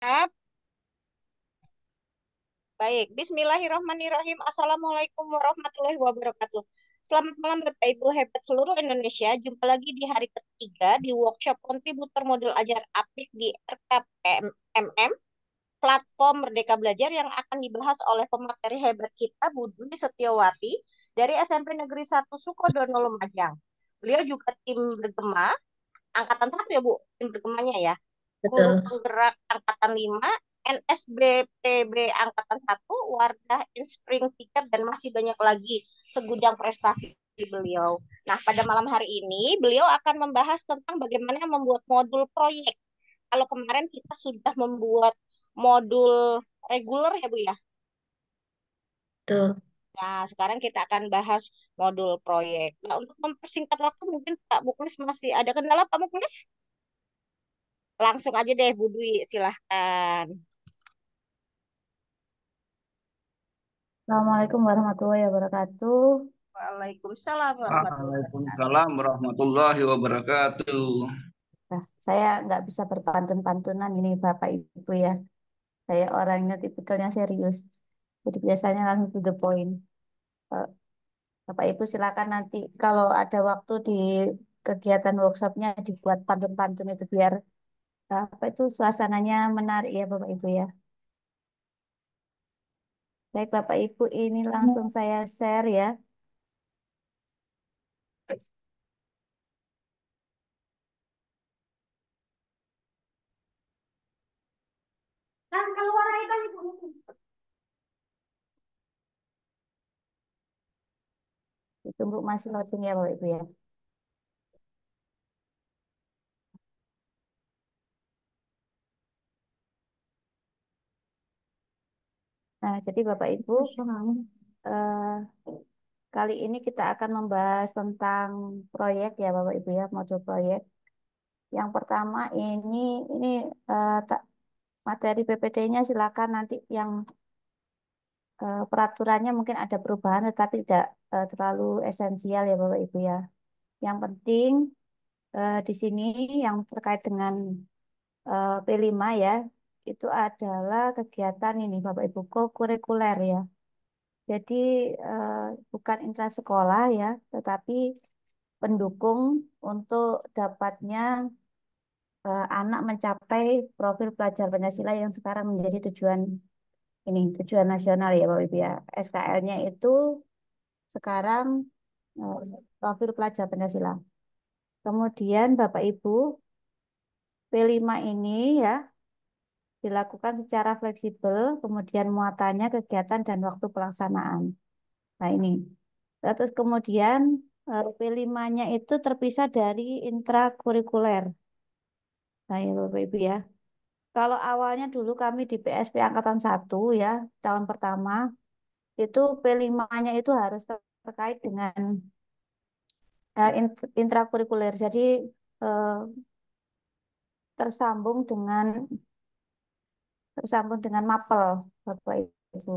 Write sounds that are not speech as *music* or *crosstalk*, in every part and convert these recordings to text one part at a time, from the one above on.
siap? Baik, bismillahirrahmanirrahim. Assalamualaikum warahmatullahi wabarakatuh. Selamat malam Bapak Ibu hebat seluruh Indonesia. Jumpa lagi di hari ketiga di workshop kontributor model ajar apik di RKPMM platform Merdeka Belajar yang akan dibahas oleh pemateri hebat kita Budi Setiawati dari SMP Negeri 1 Sukodono Lumajang. Beliau juga tim bergema angkatan satu ya Bu, tim bergemanya ya. Betul. Penggerak Angkatan 5, NSBPB Angkatan 1, Wardah spring ticket dan masih banyak lagi segudang prestasi beliau. Nah, pada malam hari ini beliau akan membahas tentang bagaimana membuat modul proyek. Kalau kemarin kita sudah membuat modul reguler ya, Bu ya? Betul. Nah, sekarang kita akan bahas modul proyek. Nah, untuk mempersingkat waktu mungkin Pak Muklis masih ada kendala Pak Muklis? Langsung aja deh Bu Dwi, silahkan. Assalamualaikum warahmatullahi wabarakatuh. Waalaikumsalam warahmatullahi Waalaikumsalam warahmatullahi wabarakatuh. Nah, saya nggak bisa berpantun-pantunan ini Bapak Ibu ya. Saya orangnya tipikalnya serius. Jadi biasanya langsung to the point. Eh, Bapak Ibu silakan nanti kalau ada waktu di kegiatan workshopnya dibuat pantun-pantun itu biar apa itu suasananya menarik ya Bapak Ibu ya. Baik Bapak Ibu ini langsung saya share ya. Kan masih loading ya Bapak Ibu ya. Nah, jadi Bapak Ibu, eh, kali ini kita akan membahas tentang proyek ya Bapak Ibu ya, modul proyek. Yang pertama ini ini eh, materi PPT-nya silakan nanti yang eh, peraturannya mungkin ada perubahan tetapi tidak eh, terlalu esensial ya Bapak Ibu ya. Yang penting eh, di sini yang terkait dengan eh, P5 ya, itu adalah kegiatan ini Bapak Ibu kurikuler ya. Jadi eh, bukan intra sekolah ya, tetapi pendukung untuk dapatnya eh, anak mencapai profil pelajar Pancasila yang sekarang menjadi tujuan ini tujuan nasional ya Bapak Ibu ya. SKL-nya itu sekarang eh, profil pelajar Pancasila. Kemudian Bapak Ibu P5 ini ya dilakukan secara fleksibel, kemudian muatannya kegiatan dan waktu pelaksanaan. Nah ini. Nah, terus kemudian e, P5-nya itu terpisah dari intrakurikuler. Nah ya Bapak-Ibu ya. Kalau awalnya dulu kami di PSP Angkatan 1 ya, tahun pertama, itu P5-nya itu harus terkait dengan e, intrakurikuler. Jadi e, tersambung dengan tersambung dengan mapel Bapak Ibu.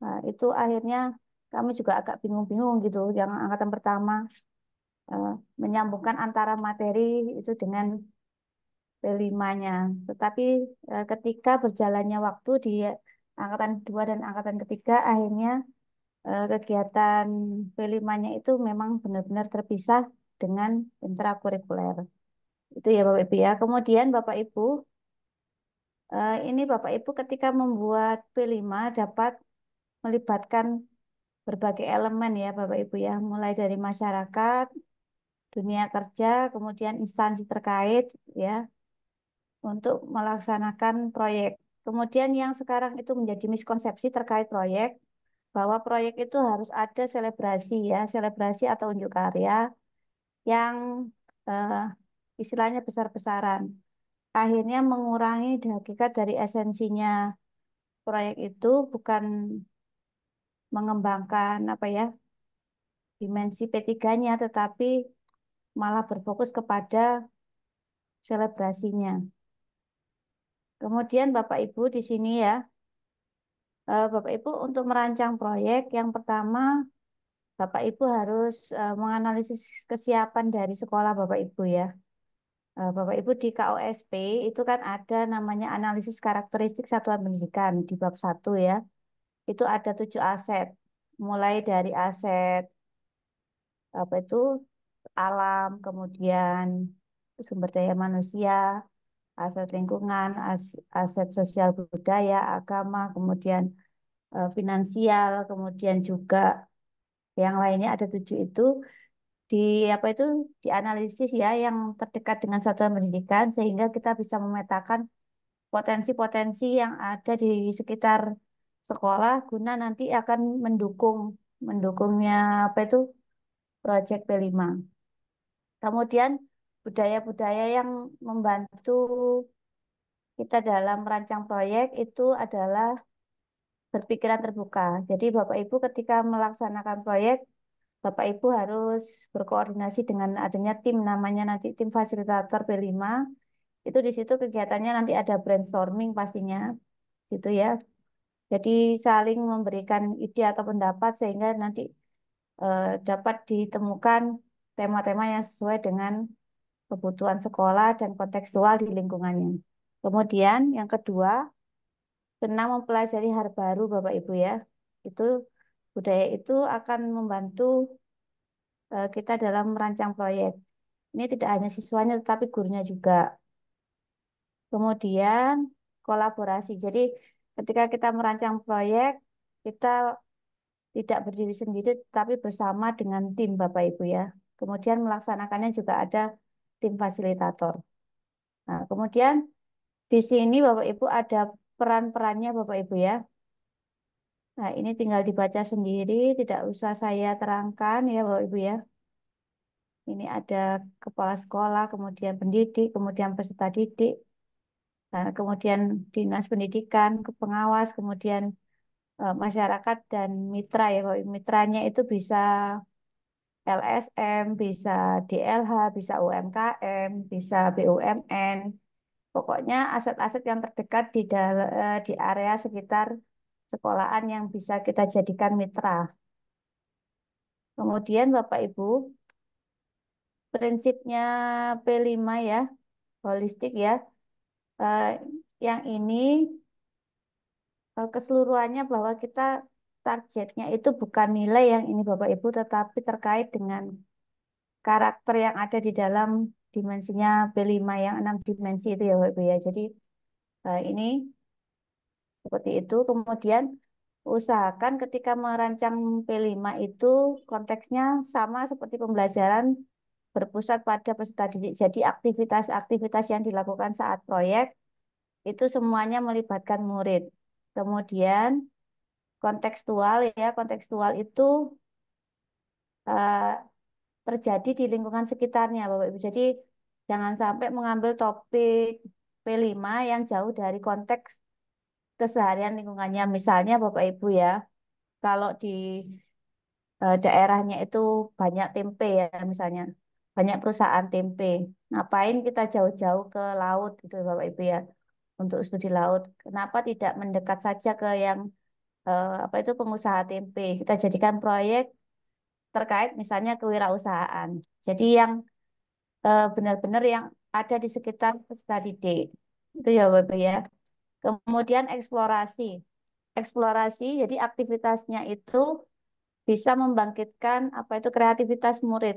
Nah, itu akhirnya kami juga agak bingung-bingung gitu yang angkatan pertama eh, menyambungkan antara materi itu dengan P5-nya. Tetapi eh, ketika berjalannya waktu di angkatan dua dan angkatan ketiga akhirnya eh, kegiatan P5-nya itu memang benar-benar terpisah dengan intrakurikuler. Itu ya Bapak Ibu ya. Kemudian Bapak Ibu Eh, ini Bapak Ibu ketika membuat P5 dapat melibatkan berbagai elemen ya Bapak Ibu ya, mulai dari masyarakat, dunia kerja, kemudian instansi terkait ya untuk melaksanakan proyek. Kemudian yang sekarang itu menjadi miskonsepsi terkait proyek bahwa proyek itu harus ada selebrasi ya, selebrasi atau unjuk karya yang uh, istilahnya besar-besaran akhirnya mengurangi hakikat dari esensinya proyek itu bukan mengembangkan apa ya dimensi P3-nya tetapi malah berfokus kepada selebrasinya. Kemudian Bapak Ibu di sini ya eh, Bapak Ibu untuk merancang proyek yang pertama Bapak Ibu harus eh, menganalisis kesiapan dari sekolah Bapak Ibu ya. Eh, Bapak Ibu di KOSP itu kan ada namanya analisis karakteristik satuan pendidikan di bab 1 ya. Itu ada tujuh aset, mulai dari aset apa itu alam, kemudian sumber daya manusia, aset lingkungan, aset sosial budaya, agama, kemudian eh, finansial, kemudian juga yang lainnya ada tujuh itu di apa itu dianalisis ya yang terdekat dengan satuan pendidikan sehingga kita bisa memetakan potensi-potensi yang ada di sekitar sekolah guna nanti akan mendukung mendukungnya apa itu proyek P5. Kemudian budaya-budaya yang membantu kita dalam merancang proyek itu adalah berpikiran terbuka. Jadi Bapak Ibu ketika melaksanakan proyek Bapak Ibu harus berkoordinasi dengan adanya tim namanya nanti tim fasilitator P5. Itu di situ kegiatannya nanti ada brainstorming pastinya gitu ya. Jadi saling memberikan ide atau pendapat sehingga nanti eh, dapat ditemukan tema-tema yang sesuai dengan kebutuhan sekolah dan kontekstual di lingkungannya. Kemudian yang kedua, senang mempelajari hal baru Bapak Ibu ya. Itu budaya itu akan membantu eh, kita dalam merancang proyek. Ini tidak hanya siswanya tetapi gurunya juga. Kemudian kolaborasi. Jadi ketika kita merancang proyek, kita tidak berdiri sendiri tetapi bersama dengan tim Bapak Ibu ya. Kemudian melaksanakannya juga ada tim fasilitator. Nah, kemudian di sini Bapak Ibu ada peran-perannya Bapak Ibu ya. Nah, ini tinggal dibaca sendiri, tidak usah saya terangkan ya Bapak Ibu ya. Ini ada kepala sekolah, kemudian pendidik, kemudian peserta didik, dan eh, kemudian dinas pendidikan, pengawas, kemudian eh, masyarakat dan mitra ya Bapak Ibu. Mitranya itu bisa LSM, bisa DLH, bisa UMKM, bisa BUMN. Pokoknya aset-aset yang terdekat di, eh, di area sekitar sekolahan yang bisa kita jadikan mitra. Kemudian Bapak Ibu, prinsipnya P5 ya, holistik ya. Eh, yang ini eh, keseluruhannya bahwa kita targetnya itu bukan nilai yang ini Bapak Ibu, tetapi terkait dengan karakter yang ada di dalam dimensinya P5 yang enam dimensi itu ya Bapak Ibu ya. Jadi eh, ini seperti itu. Kemudian usahakan ketika merancang P5 itu konteksnya sama seperti pembelajaran berpusat pada peserta didik. Jadi aktivitas-aktivitas yang dilakukan saat proyek itu semuanya melibatkan murid. Kemudian kontekstual ya, kontekstual itu uh, terjadi di lingkungan sekitarnya Bapak Ibu. Jadi jangan sampai mengambil topik P5 yang jauh dari konteks keseharian lingkungannya. Misalnya Bapak Ibu ya, kalau di eh, daerahnya itu banyak tempe ya misalnya, banyak perusahaan tempe. Ngapain kita jauh-jauh ke laut itu Bapak Ibu ya untuk studi laut. Kenapa tidak mendekat saja ke yang eh, apa itu pengusaha tempe? Kita jadikan proyek terkait misalnya kewirausahaan. Jadi yang eh, benar-benar yang ada di sekitar peserta didik Itu ya Bapak ya. Kemudian eksplorasi. Eksplorasi, jadi aktivitasnya itu bisa membangkitkan apa itu kreativitas murid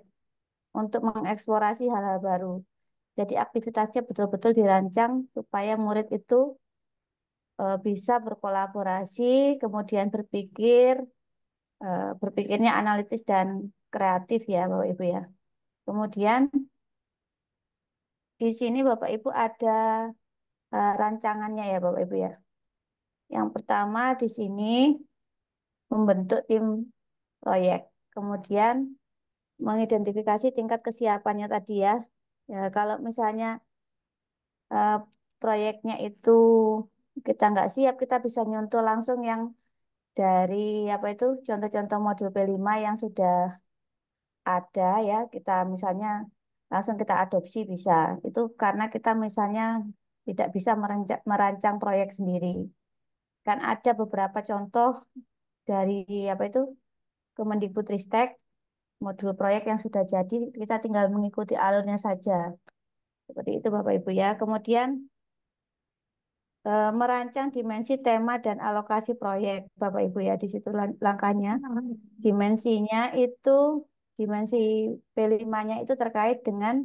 untuk mengeksplorasi hal-hal baru. Jadi aktivitasnya betul-betul dirancang supaya murid itu e, bisa berkolaborasi, kemudian berpikir, e, berpikirnya analitis dan kreatif ya Bapak Ibu ya. Kemudian di sini Bapak Ibu ada Eh, rancangannya ya Bapak Ibu ya. Yang pertama di sini membentuk tim proyek, kemudian mengidentifikasi tingkat kesiapannya tadi ya. ya kalau misalnya uh, proyeknya itu kita nggak siap, kita bisa nyontoh langsung yang dari apa itu contoh-contoh modul P5 yang sudah ada ya kita misalnya langsung kita adopsi bisa itu karena kita misalnya tidak bisa merancang, merancang proyek sendiri. Kan ada beberapa contoh dari apa itu Kemendikbudristek modul proyek yang sudah jadi kita tinggal mengikuti alurnya saja. Seperti itu Bapak Ibu ya. Kemudian e, merancang dimensi tema dan alokasi proyek Bapak Ibu ya di situ langkahnya. Dimensinya itu dimensi P5-nya itu terkait dengan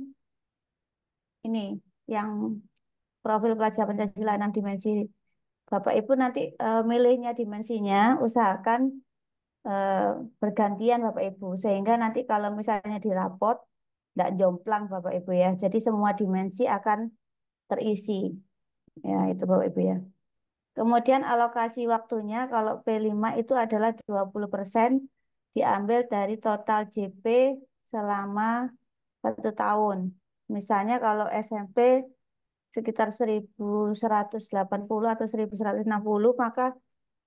ini yang profil pelajar Pancasila 6 dimensi Bapak Ibu nanti uh, milihnya dimensinya usahakan uh, bergantian Bapak Ibu sehingga nanti kalau misalnya di rapot tidak jomplang Bapak Ibu ya. Jadi semua dimensi akan terisi. Ya, itu Bapak Ibu ya. Kemudian alokasi waktunya kalau P5 itu adalah 20% diambil dari total JP selama satu tahun. Misalnya kalau SMP sekitar 1180 atau 1160 maka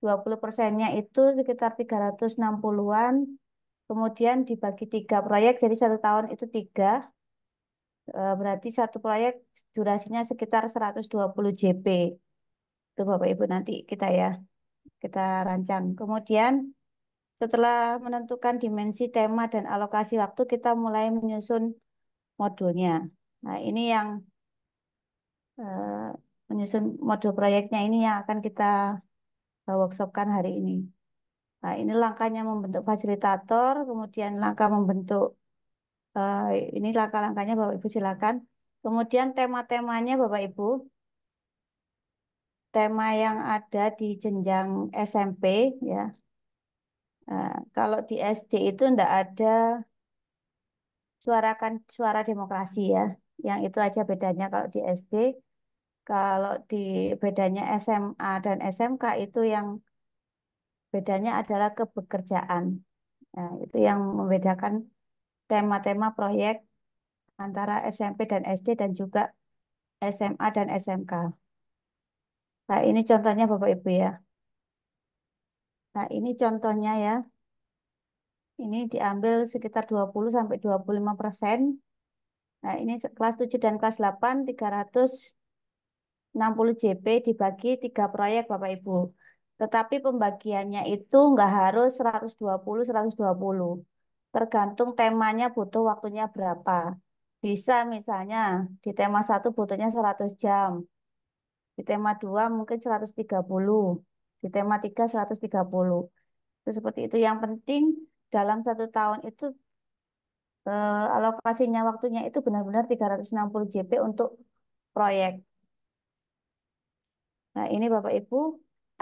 20 persennya itu sekitar 360-an kemudian dibagi tiga proyek jadi satu tahun itu tiga e, berarti satu proyek durasinya sekitar 120 JP itu Bapak Ibu nanti kita ya kita rancang kemudian setelah menentukan dimensi tema dan alokasi waktu kita mulai menyusun modulnya nah ini yang Eh, menyusun modul proyeknya ini yang akan kita eh, workshopkan hari ini. Nah, ini langkahnya membentuk fasilitator, kemudian langkah membentuk eh, ini langkah-langkahnya Bapak Ibu silakan. Kemudian tema-temanya Bapak Ibu. Tema yang ada di jenjang SMP ya. Nah, kalau di SD itu tidak ada suarakan suara demokrasi ya. Yang itu aja bedanya kalau di SD kalau di bedanya SMA dan SMK itu yang bedanya adalah kebekerjaan. Nah, itu yang membedakan tema-tema proyek antara SMP dan SD dan juga SMA dan SMK. Nah, ini contohnya Bapak Ibu ya. Nah, ini contohnya ya. Ini diambil sekitar 20 sampai 25 Nah, ini kelas 7 dan kelas 8 300 60 JP dibagi tiga proyek Bapak Ibu. Tetapi pembagiannya itu nggak harus 120-120. Tergantung temanya butuh waktunya berapa. Bisa misalnya di tema 1 butuhnya 100 jam. Di tema 2 mungkin 130. Di tema 3 130. Itu seperti itu. Yang penting dalam satu tahun itu eh, alokasinya waktunya itu benar-benar 360 JP untuk proyek. Nah, ini Bapak Ibu,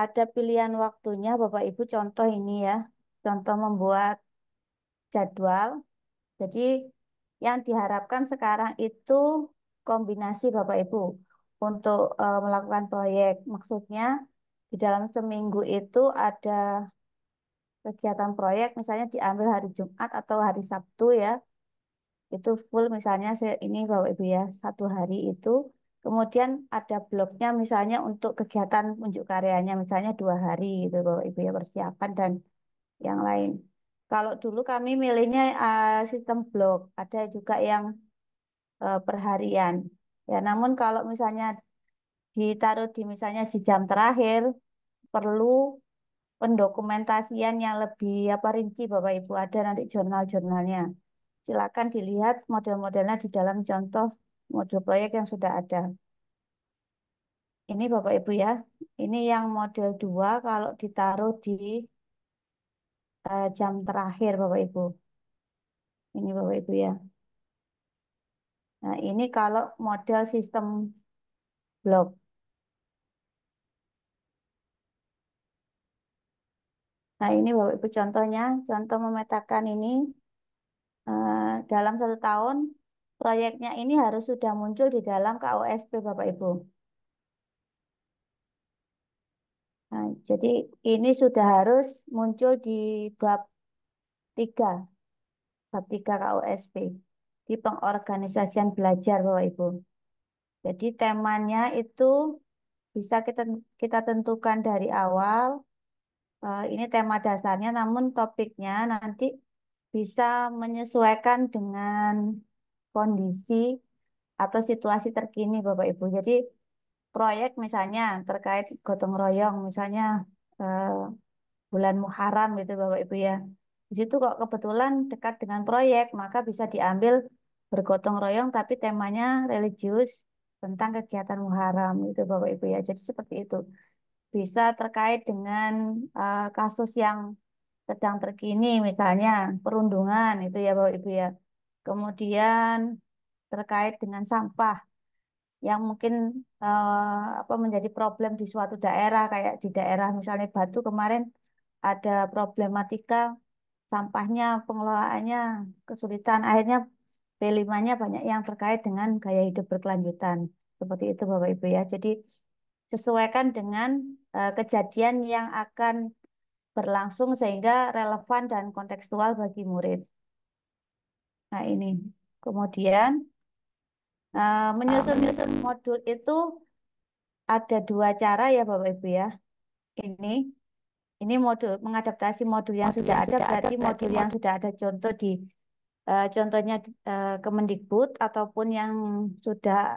ada pilihan waktunya Bapak Ibu contoh ini ya. Contoh membuat jadwal. Jadi yang diharapkan sekarang itu kombinasi Bapak Ibu untuk e, melakukan proyek. Maksudnya di dalam seminggu itu ada kegiatan proyek misalnya diambil hari Jumat atau hari Sabtu ya. Itu full misalnya saya ini Bapak Ibu ya, satu hari itu Kemudian ada bloknya misalnya untuk kegiatan unjuk karyanya misalnya dua hari gitu Bapak Ibu ya persiapan dan yang lain. Kalau dulu kami milihnya uh, sistem blok, ada juga yang uh, perharian. Ya, namun kalau misalnya ditaruh di misalnya di jam terakhir perlu pendokumentasian yang lebih apa rinci Bapak Ibu ada nanti jurnal-jurnalnya. Silakan dilihat model-modelnya di dalam contoh modul proyek yang sudah ada. Ini Bapak Ibu ya, ini yang model 2 kalau ditaruh di eh, jam terakhir Bapak Ibu. Ini Bapak Ibu ya. Nah ini kalau model sistem blok. Nah ini Bapak Ibu contohnya, contoh memetakan ini eh, dalam satu tahun Proyeknya ini harus sudah muncul di dalam KOSP Bapak Ibu. Nah, jadi ini sudah harus muncul di bab 3, bab 3 KOSP, di pengorganisasian belajar Bapak Ibu. Jadi temanya itu bisa kita kita tentukan dari awal. Eh, ini tema dasarnya, namun topiknya nanti bisa menyesuaikan dengan kondisi atau situasi terkini Bapak Ibu. Jadi proyek misalnya terkait gotong royong misalnya eh, bulan Muharram gitu Bapak Ibu ya. Di situ kok kebetulan dekat dengan proyek maka bisa diambil bergotong royong tapi temanya religius tentang kegiatan Muharram itu Bapak Ibu ya. Jadi seperti itu. Bisa terkait dengan uh, kasus yang sedang terkini misalnya perundungan itu ya Bapak Ibu ya Kemudian terkait dengan sampah yang mungkin eh, apa menjadi problem di suatu daerah kayak di daerah misalnya Batu kemarin ada problematika sampahnya pengelolaannya kesulitan akhirnya P5-nya banyak yang terkait dengan gaya hidup berkelanjutan seperti itu Bapak Ibu ya jadi sesuaikan dengan eh, kejadian yang akan berlangsung sehingga relevan dan kontekstual bagi murid. Nah, ini. Kemudian uh, menyusun-nyusun modul itu ada dua cara ya Bapak Ibu ya. Ini ini modul mengadaptasi modul yang modul sudah yang ada sudah berarti ada, modul yang sudah ada contoh di uh, contohnya uh, Kemendikbud ataupun yang sudah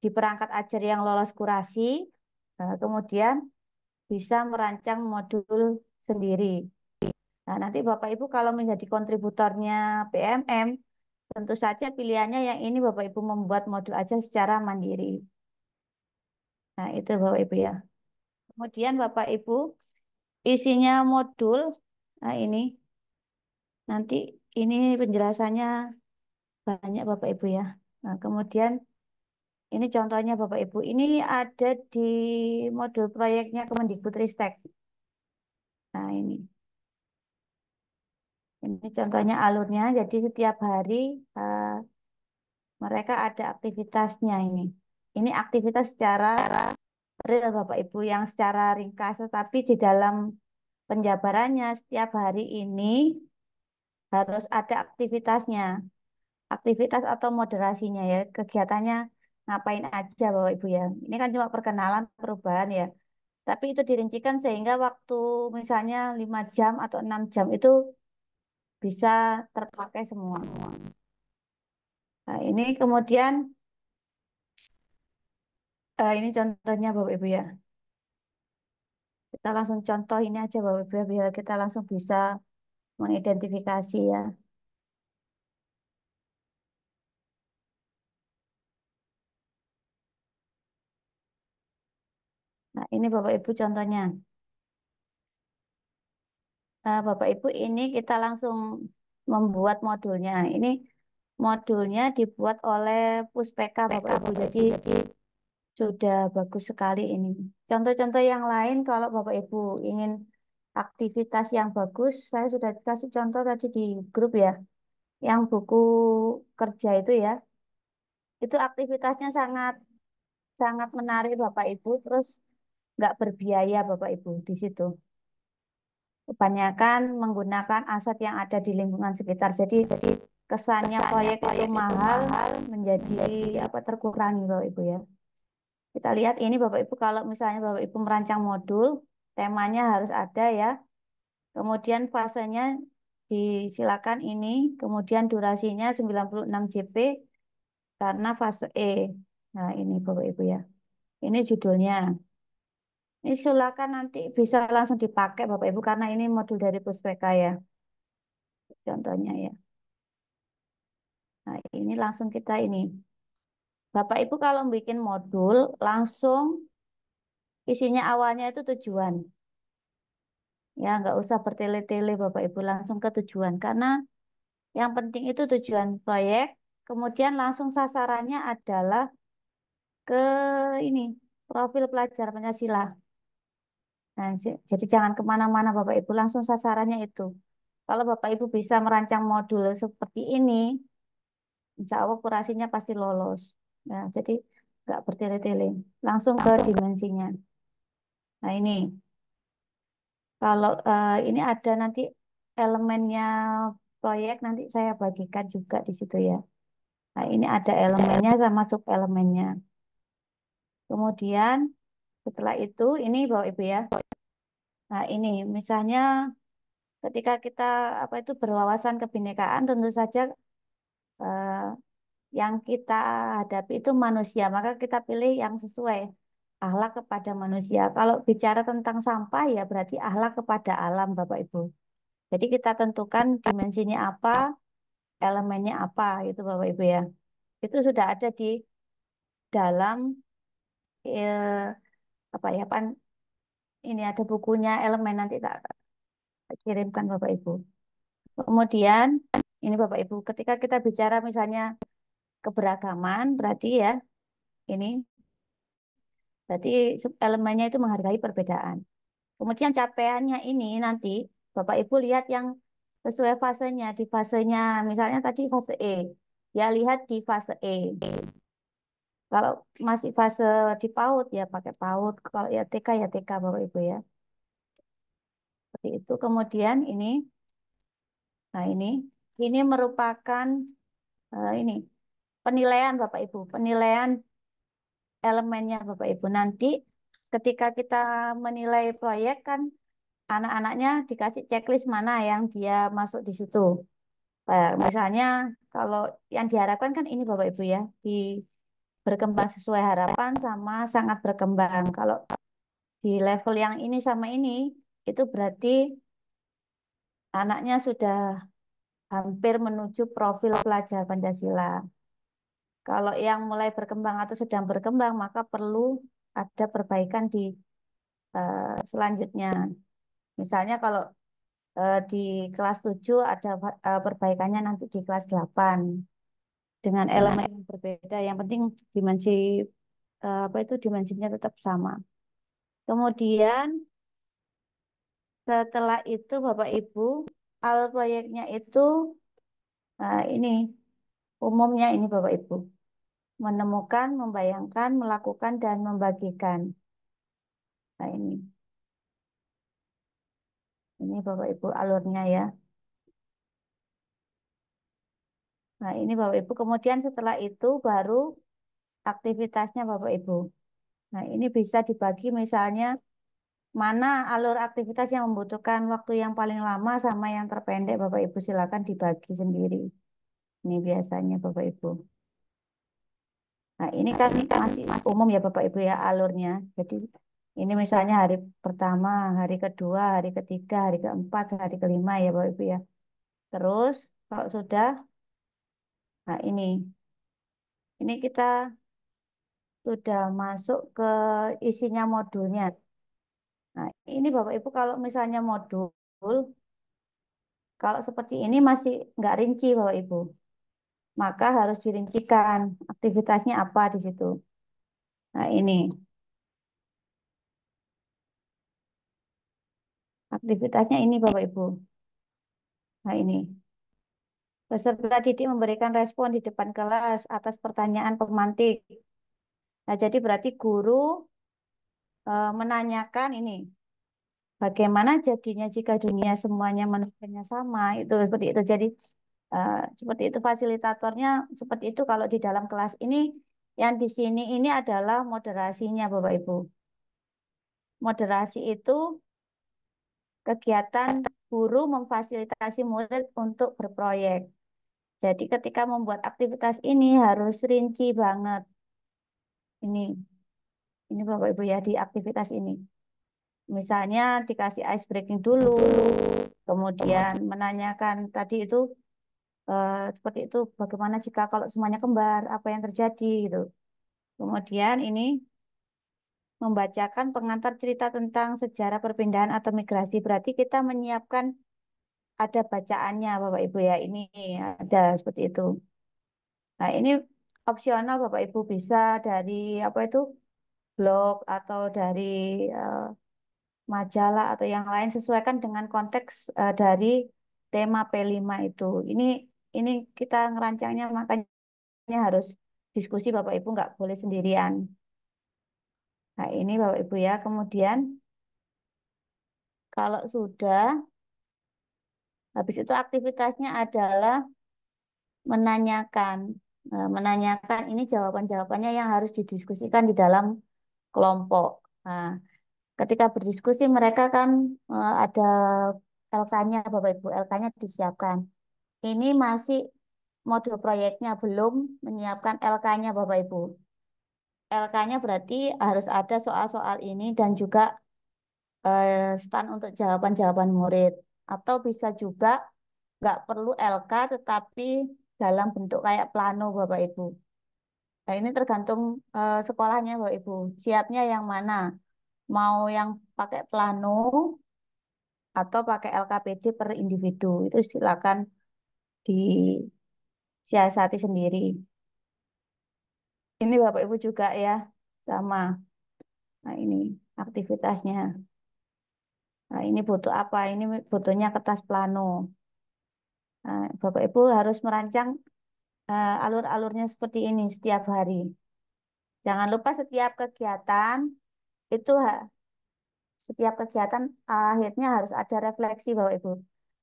di perangkat ajar yang lolos kurasi, kemudian bisa merancang modul sendiri. Nah, nanti Bapak Ibu kalau menjadi kontributornya PMM, tentu saja pilihannya yang ini Bapak Ibu membuat modul aja secara mandiri. Nah, itu Bapak Ibu ya. Kemudian Bapak Ibu, isinya modul, nah ini, nanti ini penjelasannya banyak Bapak Ibu ya. Nah, kemudian ini contohnya Bapak Ibu. Ini ada di modul proyeknya Kemendikbudristek. Nah, ini. Ini contohnya alurnya. Jadi setiap hari uh, mereka ada aktivitasnya ini. Ini aktivitas secara real Bapak Ibu yang secara ringkas, tapi di dalam penjabarannya setiap hari ini harus ada aktivitasnya. Aktivitas atau moderasinya ya, kegiatannya ngapain aja Bapak Ibu ya. Ini kan cuma perkenalan perubahan ya. Tapi itu dirincikan sehingga waktu misalnya 5 jam atau 6 jam itu bisa terpakai semua. Nah, ini kemudian uh, ini contohnya Bapak Ibu ya. Kita langsung contoh ini aja Bapak Ibu ya, biar kita langsung bisa mengidentifikasi ya. Nah, ini Bapak Ibu contohnya. Nah, Bapak Ibu ini kita langsung membuat modulnya. Ini modulnya dibuat oleh Puspeka Bapak Ibu. Jadi, jadi sudah bagus sekali ini. Contoh-contoh yang lain kalau Bapak Ibu ingin aktivitas yang bagus, saya sudah kasih contoh tadi di grup ya. Yang buku kerja itu ya. Itu aktivitasnya sangat sangat menarik Bapak Ibu, terus nggak berbiaya Bapak Ibu di situ kebanyakan menggunakan aset yang ada di lingkungan sekitar. Jadi jadi kesannya, kesannya proyek, proyek itu mahal, mahal menjadi apa terkurangi Bapak Ibu ya. Kita lihat ini Bapak Ibu kalau misalnya Bapak Ibu merancang modul, temanya harus ada ya. Kemudian fasenya disilakan ini, kemudian durasinya 96 JP karena fase E. Nah, ini Bapak Ibu ya. Ini judulnya. Ini silakan nanti bisa langsung dipakai Bapak Ibu karena ini modul dari Puspeka ya. Contohnya ya. Nah, ini langsung kita ini. Bapak Ibu kalau bikin modul langsung isinya awalnya itu tujuan. Ya, nggak usah bertele-tele Bapak Ibu langsung ke tujuan karena yang penting itu tujuan proyek, kemudian langsung sasarannya adalah ke ini profil pelajar Pancasila. Nah, jadi jangan kemana-mana Bapak Ibu, langsung sasarannya itu. Kalau Bapak Ibu bisa merancang modul seperti ini, insya Allah kurasinya pasti lolos. Nah, jadi nggak bertele-tele, langsung ke dimensinya. Nah ini, kalau uh, ini ada nanti elemennya proyek, nanti saya bagikan juga di situ ya. Nah ini ada elemennya sama sub elemennya. Kemudian setelah itu, ini Bapak Ibu ya. Nah, ini misalnya ketika kita apa itu berwawasan kebinekaan, tentu saja eh, yang kita hadapi itu manusia, maka kita pilih yang sesuai ahlak kepada manusia. Kalau bicara tentang sampah ya berarti ahlak kepada alam, Bapak Ibu. Jadi kita tentukan dimensinya apa, elemennya apa itu Bapak Ibu ya. Itu sudah ada di dalam eh, apa ya pan ini ada bukunya elemen nanti tak kirimkan Bapak Ibu. Kemudian ini Bapak Ibu ketika kita bicara misalnya keberagaman berarti ya ini berarti elemennya itu menghargai perbedaan. Kemudian capaiannya ini nanti Bapak Ibu lihat yang sesuai fasenya di fasenya misalnya tadi fase E. Ya lihat di fase E. Kalau masih fase di PAUD ya pakai PAUD. Kalau ya TK ya TK Bapak Ibu ya. Seperti itu. Kemudian ini nah ini ini merupakan uh, ini penilaian Bapak Ibu, penilaian elemennya Bapak Ibu. Nanti ketika kita menilai proyek kan anak-anaknya dikasih checklist mana yang dia masuk di situ. Nah, misalnya kalau yang diharapkan kan ini Bapak Ibu ya di berkembang sesuai harapan sama sangat berkembang. Kalau di level yang ini sama ini, itu berarti anaknya sudah hampir menuju profil pelajar Pancasila. Kalau yang mulai berkembang atau sedang berkembang, maka perlu ada perbaikan di uh, selanjutnya. Misalnya kalau uh, di kelas 7 ada uh, perbaikannya nanti di kelas 8 dengan hmm. elemen yang berbeda. Yang penting dimensi eh, apa itu dimensinya tetap sama. Kemudian setelah itu Bapak Ibu, al proyeknya itu nah ini umumnya ini Bapak Ibu. Menemukan, membayangkan, melakukan dan membagikan. Nah ini. Ini Bapak Ibu alurnya ya. Nah, ini Bapak Ibu. Kemudian setelah itu baru aktivitasnya Bapak Ibu. Nah, ini bisa dibagi misalnya mana alur aktivitas yang membutuhkan waktu yang paling lama sama yang terpendek Bapak Ibu silakan dibagi sendiri. Ini biasanya Bapak Ibu. Nah, ini kan masih, masih umum ya Bapak Ibu ya alurnya. Jadi ini misalnya hari pertama, hari kedua, hari ketiga, hari keempat, hari kelima ya Bapak Ibu ya. Terus kalau sudah Nah, ini. Ini kita sudah masuk ke isinya modulnya. Nah, ini Bapak Ibu kalau misalnya modul, kalau seperti ini masih nggak rinci Bapak Ibu. Maka harus dirincikan aktivitasnya apa di situ. Nah, ini. Aktivitasnya ini Bapak Ibu. Nah, ini. Peserta didik memberikan respon di depan kelas atas pertanyaan pemantik. Nah, jadi berarti guru e, menanyakan ini, bagaimana jadinya jika dunia semuanya manusianya sama, itu seperti itu. Jadi e, seperti itu fasilitatornya seperti itu kalau di dalam kelas ini yang di sini ini adalah moderasinya Bapak Ibu. Moderasi itu kegiatan guru memfasilitasi murid untuk berproyek. Jadi ketika membuat aktivitas ini harus rinci banget. Ini, ini Bapak Ibu ya di aktivitas ini. Misalnya dikasih ice breaking dulu, kemudian menanyakan tadi itu eh, seperti itu bagaimana jika kalau semuanya kembar, apa yang terjadi gitu. Kemudian ini membacakan pengantar cerita tentang sejarah perpindahan atau migrasi. Berarti kita menyiapkan ada bacaannya Bapak Ibu ya ini ada seperti itu. Nah ini opsional Bapak Ibu bisa dari apa itu blog atau dari uh, majalah atau yang lain sesuaikan dengan konteks uh, dari tema P5 itu. Ini ini kita ngerancangnya makanya harus diskusi Bapak Ibu nggak boleh sendirian. Nah ini Bapak Ibu ya kemudian kalau sudah Habis itu aktivitasnya adalah menanyakan, e, menanyakan ini jawaban-jawabannya yang harus didiskusikan di dalam kelompok. Nah, ketika berdiskusi mereka kan e, ada LK-nya, Bapak Ibu LK-nya disiapkan. Ini masih modul proyeknya belum menyiapkan LK-nya Bapak Ibu. LK-nya berarti harus ada soal-soal ini dan juga e, stand untuk jawaban-jawaban murid atau bisa juga nggak perlu LK tetapi dalam bentuk kayak plano Bapak Ibu. Nah, ini tergantung uh, sekolahnya Bapak Ibu, siapnya yang mana. Mau yang pakai plano atau pakai LKPD per individu, itu silakan disiasati sendiri. Ini Bapak Ibu juga ya, sama. Nah, ini aktivitasnya. Nah, ini butuh apa? Ini butuhnya kertas plano. Nah, Bapak Ibu harus merancang uh, alur-alurnya seperti ini setiap hari. Jangan lupa setiap kegiatan itu setiap kegiatan akhirnya harus ada refleksi Bapak Ibu.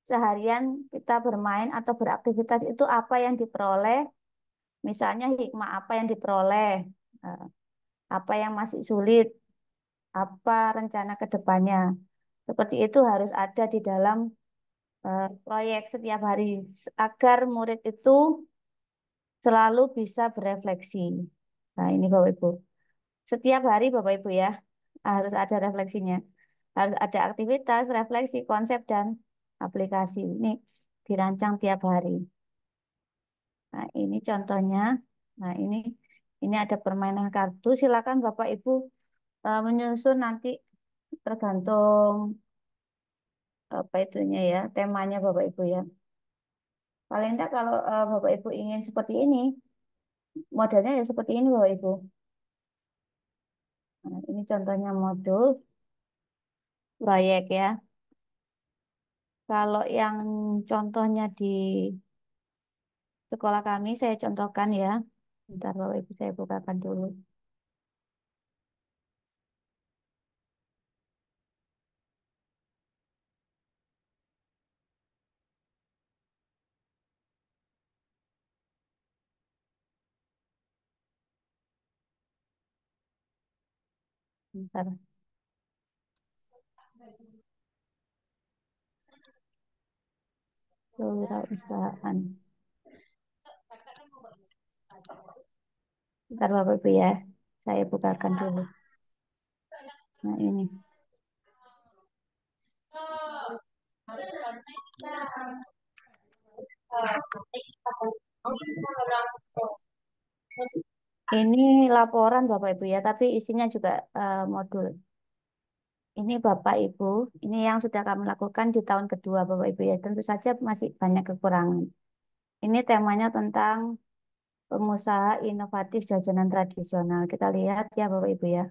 Seharian kita bermain atau beraktivitas itu apa yang diperoleh? Misalnya hikmah apa yang diperoleh? Eh, apa yang masih sulit? Apa rencana kedepannya? depannya? Seperti itu harus ada di dalam uh, proyek setiap hari agar murid itu selalu bisa berefleksi. Nah, ini Bapak Ibu. Setiap hari Bapak Ibu ya harus ada refleksinya. Harus ada aktivitas, refleksi, konsep dan aplikasi. Ini dirancang tiap hari. Nah, ini contohnya. Nah, ini ini ada permainan kartu. Silakan Bapak Ibu eh, menyusun nanti tergantung apa itunya ya, temanya Bapak Ibu ya. Paling tidak kalau uh, Bapak Ibu ingin seperti ini, modelnya ya seperti ini Bapak Ibu. Nah, ini contohnya modul proyek ya. Kalau yang contohnya di sekolah kami saya contohkan ya. Bentar Bapak Ibu saya bukakan dulu. Bentar. Kewirausahaan. Bentar Bapak Ibu ya, saya bukakan dulu. Nah ini. Oh, ini laporan Bapak Ibu ya, tapi isinya juga uh, modul. Ini Bapak Ibu, ini yang sudah kami lakukan di tahun kedua Bapak Ibu ya. Tentu saja masih banyak kekurangan. Ini temanya tentang pengusaha inovatif jajanan tradisional. Kita lihat ya Bapak Ibu ya.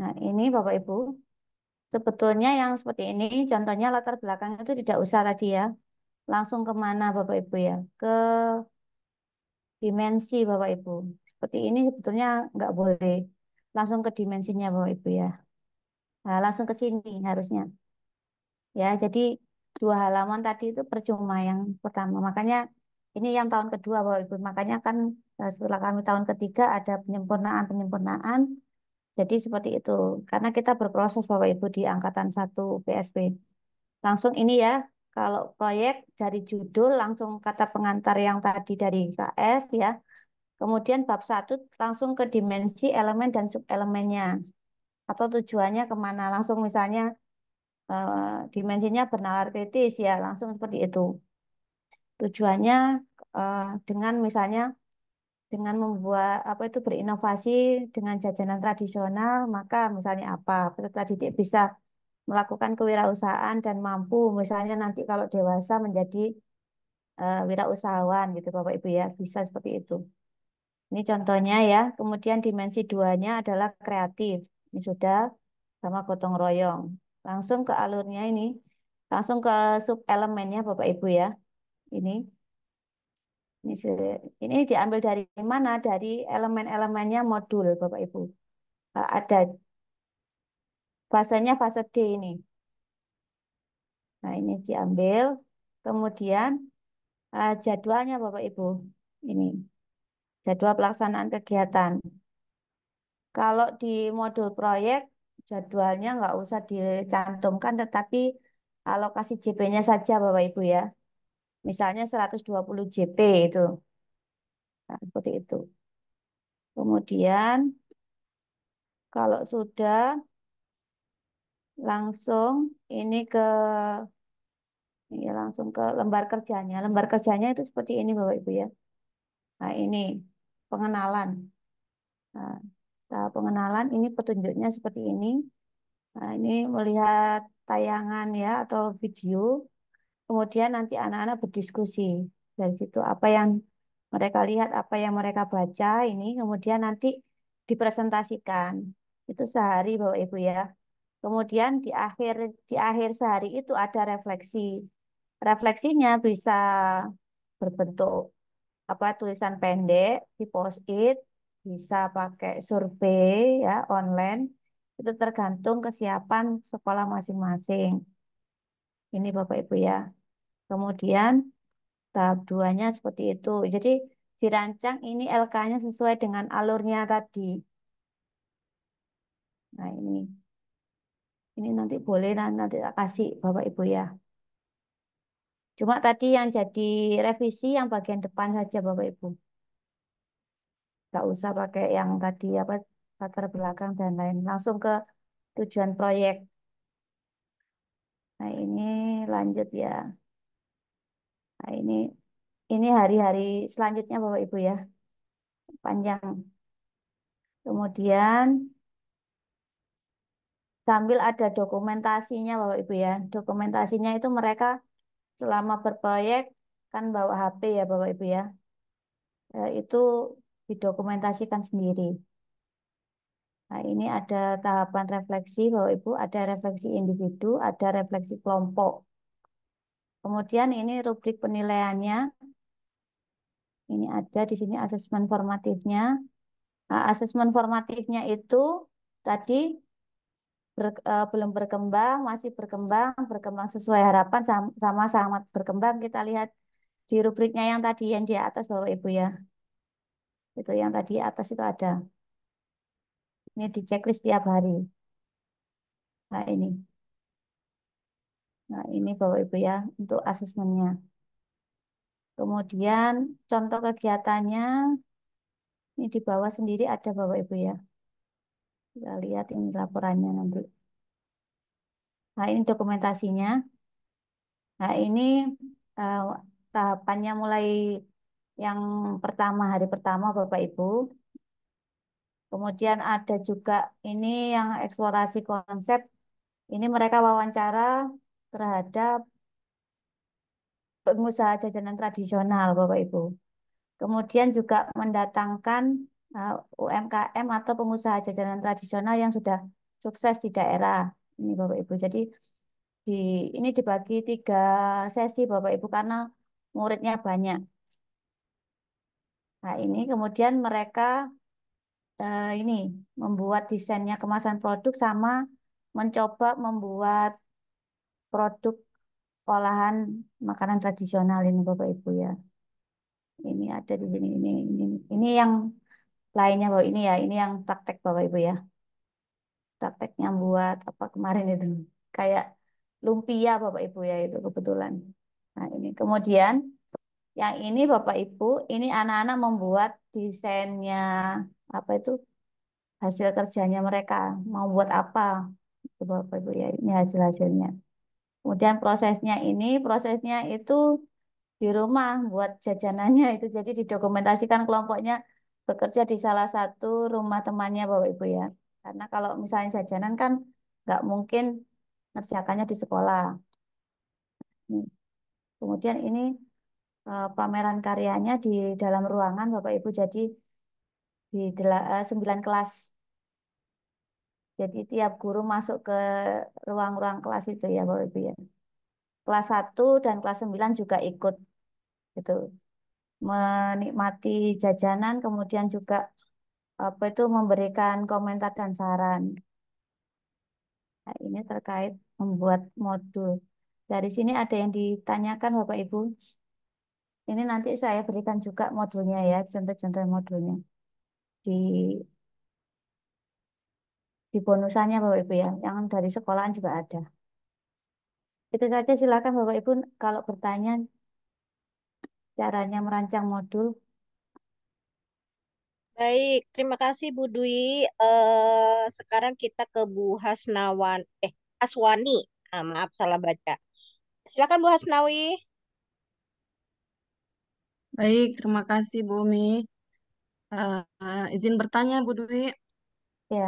Nah, ini Bapak Ibu, Sebetulnya yang seperti ini, contohnya latar belakang itu tidak usah tadi ya. Langsung kemana Bapak Ibu ya? Ke dimensi Bapak Ibu. Seperti ini sebetulnya nggak boleh. Langsung ke dimensinya Bapak Ibu ya. Nah, langsung ke sini harusnya. Ya, jadi dua halaman tadi itu percuma yang pertama. Makanya ini yang tahun kedua Bapak Ibu. Makanya kan eh, setelah kami tahun ketiga ada penyempurnaan-penyempurnaan jadi seperti itu. Karena kita berproses Bapak Ibu di angkatan 1 PSB. Langsung ini ya, kalau proyek dari judul langsung kata pengantar yang tadi dari KS ya. Kemudian bab 1 langsung ke dimensi elemen dan subelemennya. Atau tujuannya kemana. Langsung misalnya eh, dimensinya bernalar kritis ya. Langsung seperti itu. Tujuannya eh, dengan misalnya dengan membuat apa itu berinovasi dengan jajanan tradisional maka misalnya apa peserta didik bisa melakukan kewirausahaan dan mampu misalnya nanti kalau dewasa menjadi uh, wirausahawan gitu Bapak Ibu ya bisa seperti itu ini contohnya ya kemudian dimensi duanya adalah kreatif ini sudah sama gotong royong langsung ke alurnya ini langsung ke sub elemennya Bapak Ibu ya ini ini diambil dari mana? Dari elemen-elemennya modul, Bapak Ibu. Eh, ada fasenya fase D ini. Nah, ini diambil. Kemudian eh, jadwalnya Bapak Ibu. Ini jadwal pelaksanaan kegiatan. Kalau di modul proyek, jadwalnya nggak usah dicantumkan, tetapi alokasi JP-nya saja Bapak Ibu ya. Misalnya 120 JP itu. Nah, seperti itu. Kemudian kalau sudah langsung ini ke ya langsung ke lembar kerjanya. Lembar kerjanya itu seperti ini Bapak Ibu ya. Nah, ini pengenalan. Nah, pengenalan ini petunjuknya seperti ini. Nah, ini melihat tayangan ya atau video Kemudian nanti anak-anak berdiskusi dari situ apa yang mereka lihat, apa yang mereka baca ini kemudian nanti dipresentasikan. Itu sehari Bapak Ibu ya. Kemudian di akhir di akhir sehari itu ada refleksi. Refleksinya bisa berbentuk apa tulisan pendek di post-it, bisa pakai survei ya online. Itu tergantung kesiapan sekolah masing-masing. Ini Bapak Ibu ya. Kemudian tahap duanya seperti itu. Jadi dirancang ini LK-nya sesuai dengan alurnya tadi. Nah ini. Ini nanti boleh nah, nanti tak kasih Bapak Ibu ya. Cuma tadi yang jadi revisi yang bagian depan saja Bapak Ibu. Tak usah pakai yang tadi apa latar belakang dan lain. Langsung ke tujuan proyek. Nah, ini lanjut ya. Nah, ini ini hari-hari selanjutnya Bapak Ibu ya. Panjang. Kemudian sambil ada dokumentasinya Bapak Ibu ya. Dokumentasinya itu mereka selama berproyek kan bawa HP ya Bapak Ibu ya. Eh, itu didokumentasikan sendiri. Nah, ini ada tahapan refleksi, Bapak Ibu, ada refleksi individu, ada refleksi kelompok. Kemudian ini rubrik penilaiannya. Ini ada di sini asesmen formatifnya. Nah, asesmen formatifnya itu tadi ber, e, belum berkembang, masih berkembang, berkembang sesuai harapan sama, sama sangat berkembang. Kita lihat di rubriknya yang tadi yang di atas Bapak Ibu ya. Itu yang tadi atas itu ada. Ini di checklist tiap hari. Nah ini. Nah ini Bapak Ibu ya untuk asesmennya. Kemudian contoh kegiatannya ini di bawah sendiri ada Bapak Ibu ya. Kita lihat ini laporannya nanti. Nah ini dokumentasinya. Nah ini uh, tahapannya mulai yang pertama hari pertama Bapak Ibu Kemudian ada juga ini yang eksplorasi konsep. Ini mereka wawancara terhadap pengusaha jajanan tradisional, Bapak Ibu. Kemudian juga mendatangkan eh, UMKM atau pengusaha jajanan tradisional yang sudah sukses di daerah. Ini Bapak Ibu. Jadi di ini dibagi tiga sesi Bapak Ibu karena muridnya banyak. Nah, ini kemudian mereka uh, ini membuat desainnya kemasan produk sama mencoba membuat produk olahan makanan tradisional ini Bapak Ibu ya. Ini ada di sini ini ini ini yang lainnya Bapak ini ya, ini yang praktek Bapak Ibu ya. Prakteknya buat apa kemarin itu kayak lumpia Bapak Ibu ya itu kebetulan. Nah, ini kemudian yang ini Bapak Ibu, ini anak-anak membuat desainnya apa itu hasil kerjanya mereka mau buat apa itu bapak ibu ya ini hasil hasilnya kemudian prosesnya ini prosesnya itu di rumah buat jajanannya itu jadi didokumentasikan kelompoknya bekerja di salah satu rumah temannya bapak ibu ya karena kalau misalnya jajanan kan nggak mungkin ngerjakannya di sekolah hmm. kemudian ini eh, pameran karyanya di dalam ruangan bapak ibu jadi di eh, sembilan kelas. Jadi tiap guru masuk ke ruang-ruang kelas itu ya Bapak Ibu ya. Kelas 1 dan kelas 9 juga ikut gitu. Menikmati jajanan kemudian juga apa itu memberikan komentar dan saran. Nah, ini terkait membuat modul. Dari sini ada yang ditanyakan Bapak Ibu. Ini nanti saya berikan juga modulnya ya, contoh-contoh modulnya di di bonusannya Bapak Ibu ya, yang dari sekolahan juga ada. Itu saja silakan Bapak Ibu kalau bertanya caranya merancang modul. Baik, terima kasih Bu Dwi. Uh, sekarang kita ke Bu Hasnawan, eh Aswani. Ah, maaf salah baca. Silakan Bu Hasnawi. Baik, terima kasih Bu Mi. Uh, izin bertanya, Bu Dwi. Ya,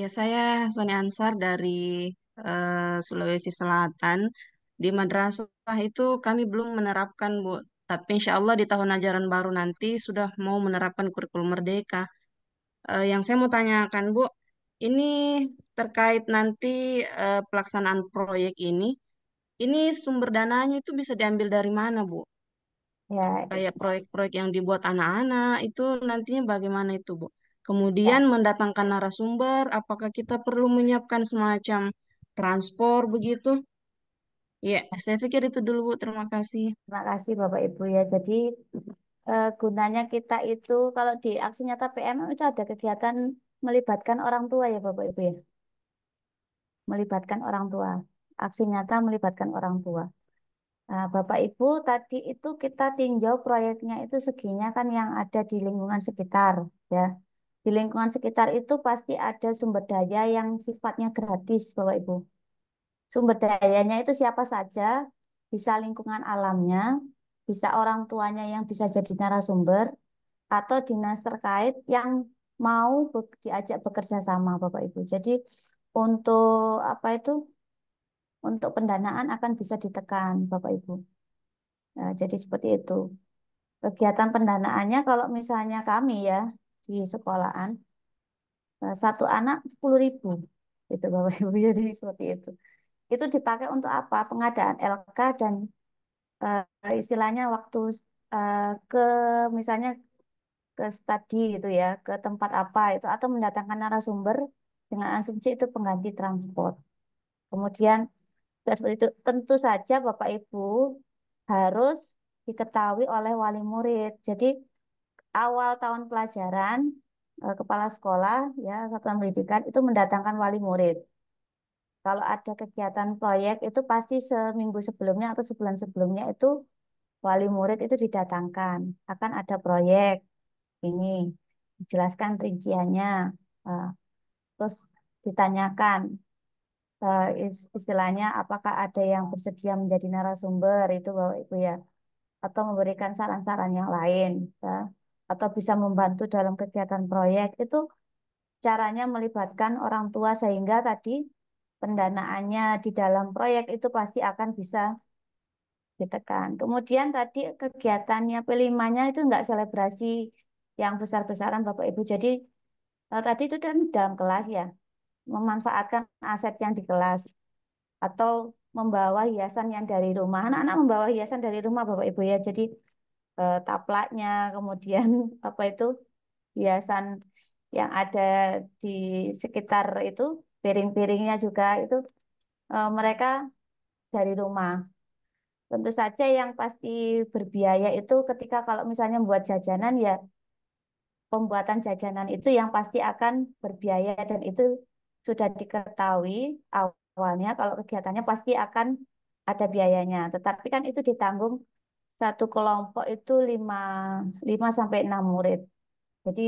Ya, saya Sony Ansar dari uh, Sulawesi Selatan. Di madrasah itu kami belum menerapkan, Bu. Tapi insya Allah di tahun ajaran baru nanti sudah mau menerapkan kurikulum merdeka. Uh, yang saya mau tanyakan, Bu, ini terkait nanti uh, pelaksanaan proyek ini, ini sumber dananya itu bisa diambil dari mana, Bu? Ya, kayak proyek-proyek yang dibuat anak-anak itu nantinya bagaimana itu, Bu? Ya. Kemudian mendatangkan narasumber, apakah kita perlu menyiapkan semacam transport begitu? Ya, saya pikir itu dulu, Bu. Terima kasih. Terima kasih, Bapak Ibu ya. Jadi eh, gunanya kita itu kalau di aksi nyata PM itu ada kegiatan melibatkan orang tua ya, Bapak Ibu ya. Melibatkan orang tua. Aksi nyata melibatkan orang tua. Nah, Bapak Ibu, tadi itu kita tinjau proyeknya itu seginya kan yang ada di lingkungan sekitar, ya. Di lingkungan sekitar itu pasti ada sumber daya yang sifatnya gratis, Bapak Ibu. Sumber dayanya itu siapa saja, bisa lingkungan alamnya, bisa orang tuanya yang bisa jadi narasumber, atau dinas terkait yang mau diajak bekerja sama, Bapak Ibu. Jadi untuk apa itu untuk pendanaan akan bisa ditekan, Bapak Ibu. Nah, jadi seperti itu. Kegiatan pendanaannya kalau misalnya kami ya di sekolahan eh, satu anak 10.000 itu Bapak Ibu *laughs* jadi seperti itu. Itu dipakai untuk apa? Pengadaan LK dan uh, istilahnya waktu uh, ke misalnya ke studi itu ya, ke tempat apa itu atau mendatangkan narasumber dengan asumsi itu pengganti transport. Kemudian dan seperti itu. Tentu saja Bapak Ibu harus diketahui oleh wali murid. Jadi awal tahun pelajaran eh, kepala sekolah ya satuan pendidikan itu mendatangkan wali murid. Kalau ada kegiatan proyek itu pasti seminggu sebelumnya atau sebulan sebelumnya itu wali murid itu didatangkan. Akan ada proyek ini dijelaskan rinciannya. Eh, terus ditanyakan Eh, istilahnya apakah ada yang bersedia menjadi narasumber itu Bapak Ibu ya atau memberikan saran-saran yang lain ya. atau bisa membantu dalam kegiatan proyek itu caranya melibatkan orang tua sehingga tadi pendanaannya di dalam proyek itu pasti akan bisa ditekan. Kemudian tadi kegiatannya pelimanya itu enggak selebrasi yang besar-besaran Bapak Ibu. Jadi eh, tadi itu dalam, kan dalam kelas ya, memanfaatkan aset yang di kelas atau membawa hiasan yang dari rumah. Anak-anak membawa hiasan dari rumah Bapak Ibu ya. Jadi eh, taplaknya kemudian *laughs* apa itu hiasan yang ada di sekitar itu piring-piringnya juga itu eh, mereka dari rumah. Tentu saja yang pasti berbiaya itu ketika kalau misalnya membuat jajanan ya pembuatan jajanan itu yang pasti akan berbiaya dan itu sudah diketahui awalnya kalau kegiatannya pasti akan ada biayanya. Tetapi kan itu ditanggung satu kelompok itu 5, 5 sampai 6 murid. Jadi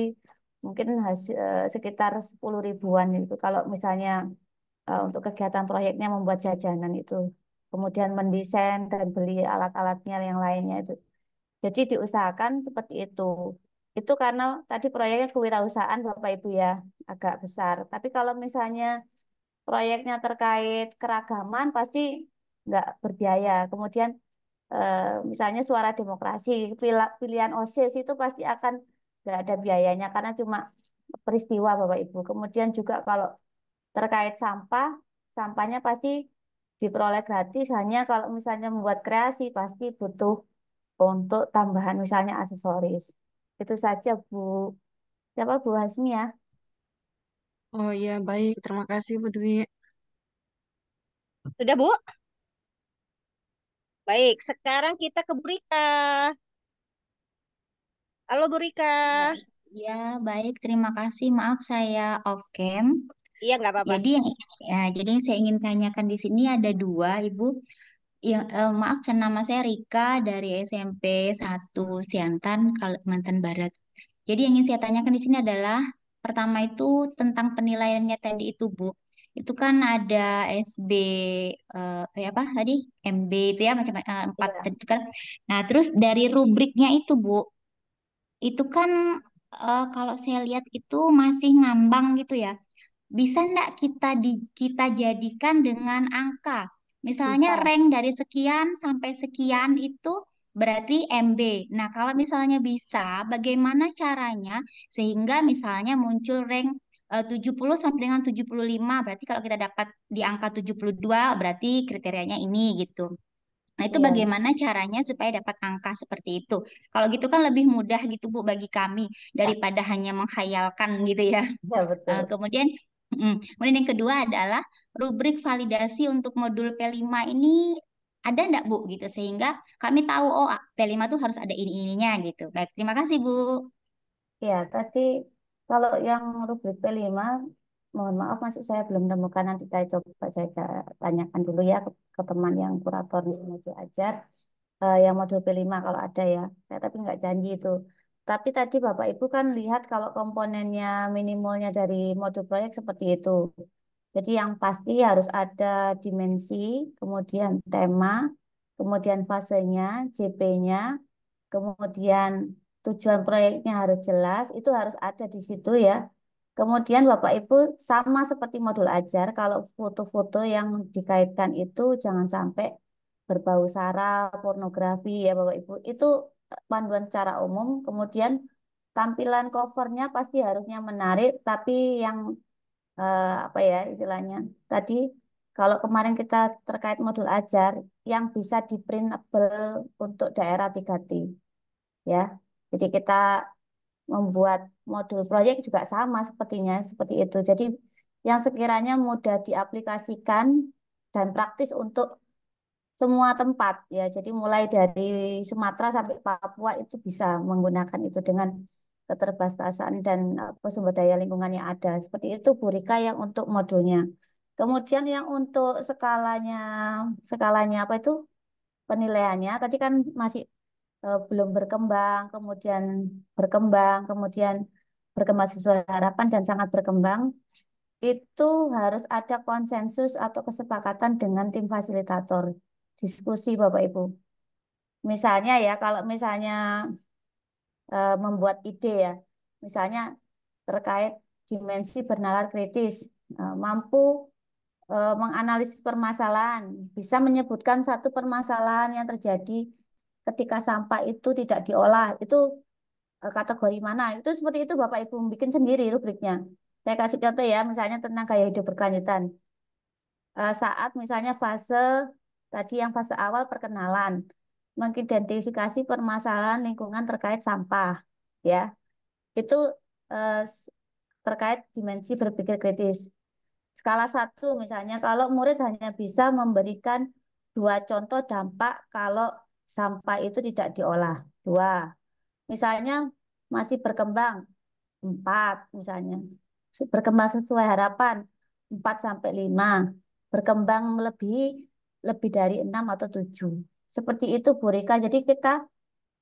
mungkin hasil, eh, sekitar 10 ribuan itu kalau misalnya eh, untuk kegiatan proyeknya membuat jajanan itu. Kemudian mendesain dan beli alat-alatnya yang lainnya itu. Jadi diusahakan seperti itu. Itu karena tadi proyeknya kewirausahaan Bapak Ibu ya, agak besar. Tapi kalau misalnya proyeknya terkait keragaman pasti nggak berbiaya. Kemudian eh, misalnya suara demokrasi, pilihan OSIS itu pasti akan nggak ada biayanya karena cuma peristiwa Bapak Ibu. Kemudian juga kalau terkait sampah, sampahnya pasti diperoleh gratis hanya kalau misalnya membuat kreasi pasti butuh untuk tambahan misalnya aksesoris. Itu saja, Bu. Siapa Bu Hasmi ya? Oh iya, baik. Terima kasih, Bu Dwi. Sudah, Bu? Baik, sekarang kita ke Burika. Halo, Burika. Rika. Ya, baik. Terima kasih. Maaf saya off cam. Iya, nggak apa-apa. Jadi yang ya, jadi yang saya ingin tanyakan di sini ada dua, Ibu. Ya, eh, maaf nama saya Rika dari SMP 1 Siantan Kalimantan Barat. Jadi yang ingin saya tanyakan di sini adalah pertama itu tentang penilaiannya tadi itu Bu. Itu kan ada SB eh, eh, apa tadi MB itu ya macam eh, empat ya. itu kan. Nah terus dari rubriknya itu Bu, itu kan eh, kalau saya lihat itu masih ngambang gitu ya. Bisa enggak kita di, kita jadikan dengan angka Misalnya bisa. rank dari sekian sampai sekian itu berarti MB. Nah, kalau misalnya bisa, bagaimana caranya sehingga misalnya muncul rank 70 eh, sampai dengan 75. Berarti kalau kita dapat di angka 72 berarti kriterianya ini gitu. Nah, itu yeah. bagaimana caranya supaya dapat angka seperti itu? Kalau gitu kan lebih mudah gitu Bu bagi kami iya. daripada yeah. hanya menghayalkan gitu ya. ya betul. Eh, kemudian Kemudian yang kedua adalah rubrik validasi untuk modul P5 ini ada enggak Bu gitu sehingga kami tahu oh ah, P5 itu harus ada ini ininya gitu. Baik, terima kasih Bu. Ya, tadi kalau yang rubrik P5 mohon maaf masuk saya belum temukan nanti saya coba saya tanyakan dulu ya ke, ke teman yang kurator yang mau diajar uh, yang modul P5 kalau ada ya. Saya tapi nggak janji itu. Tapi tadi Bapak Ibu kan lihat kalau komponennya minimalnya dari modul proyek seperti itu. Jadi yang pasti harus ada dimensi, kemudian tema, kemudian fasenya, JP-nya, kemudian tujuan proyeknya harus jelas, itu harus ada di situ ya. Kemudian Bapak Ibu sama seperti modul ajar, kalau foto-foto yang dikaitkan itu jangan sampai berbau sara, pornografi ya Bapak Ibu. Itu panduan secara umum. Kemudian tampilan covernya pasti harusnya menarik, tapi yang eh, apa ya istilahnya tadi kalau kemarin kita terkait modul ajar yang bisa di printable untuk daerah 3T. Ya. Jadi kita membuat modul proyek juga sama sepertinya seperti itu. Jadi yang sekiranya mudah diaplikasikan dan praktis untuk semua tempat ya. Jadi mulai dari Sumatera sampai Papua itu bisa menggunakan itu dengan keterbatasan dan apa, sumber daya lingkungan yang ada. Seperti itu Bu Rika yang untuk modulnya. Kemudian yang untuk skalanya skalanya apa itu penilaiannya tadi kan masih eh, belum berkembang, kemudian berkembang, kemudian berkembang sesuai harapan dan sangat berkembang. Itu harus ada konsensus atau kesepakatan dengan tim fasilitator diskusi Bapak Ibu. Misalnya ya, kalau misalnya e, membuat ide ya, misalnya terkait dimensi bernalar kritis, e, mampu e, menganalisis permasalahan, bisa menyebutkan satu permasalahan yang terjadi ketika sampah itu tidak diolah, itu kategori mana? Itu seperti itu Bapak Ibu bikin sendiri rubriknya. Saya kasih contoh ya, misalnya tentang gaya hidup berkelanjutan. Saat misalnya fase Tadi yang fase awal perkenalan, mengidentifikasi permasalahan lingkungan terkait sampah, ya. Itu eh, terkait dimensi berpikir kritis. Skala satu misalnya kalau murid hanya bisa memberikan dua contoh dampak kalau sampah itu tidak diolah. Dua. Misalnya masih berkembang empat misalnya. Berkembang sesuai harapan empat sampai lima Berkembang melebihi lebih dari enam atau tujuh, Seperti itu Bu Rika. Jadi kita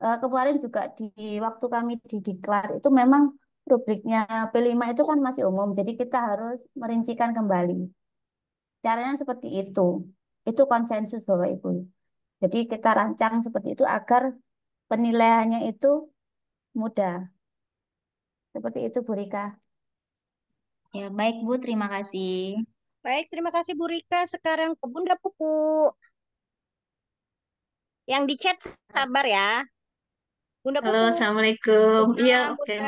eh, kemarin juga di waktu kami di diklat itu memang rubriknya P5 itu kan masih umum. Jadi kita harus merincikan kembali. Caranya seperti itu. Itu konsensus bahwa Ibu. Jadi kita rancang seperti itu agar penilaiannya itu mudah. Seperti itu Bu Rika. Ya, baik Bu, terima kasih. Baik, terima kasih Bu Rika. Sekarang ke Bunda Puku Yang di chat sabar ya. Bunda Pupu. Halo, Assalamualaikum. Iya, oke. Okay.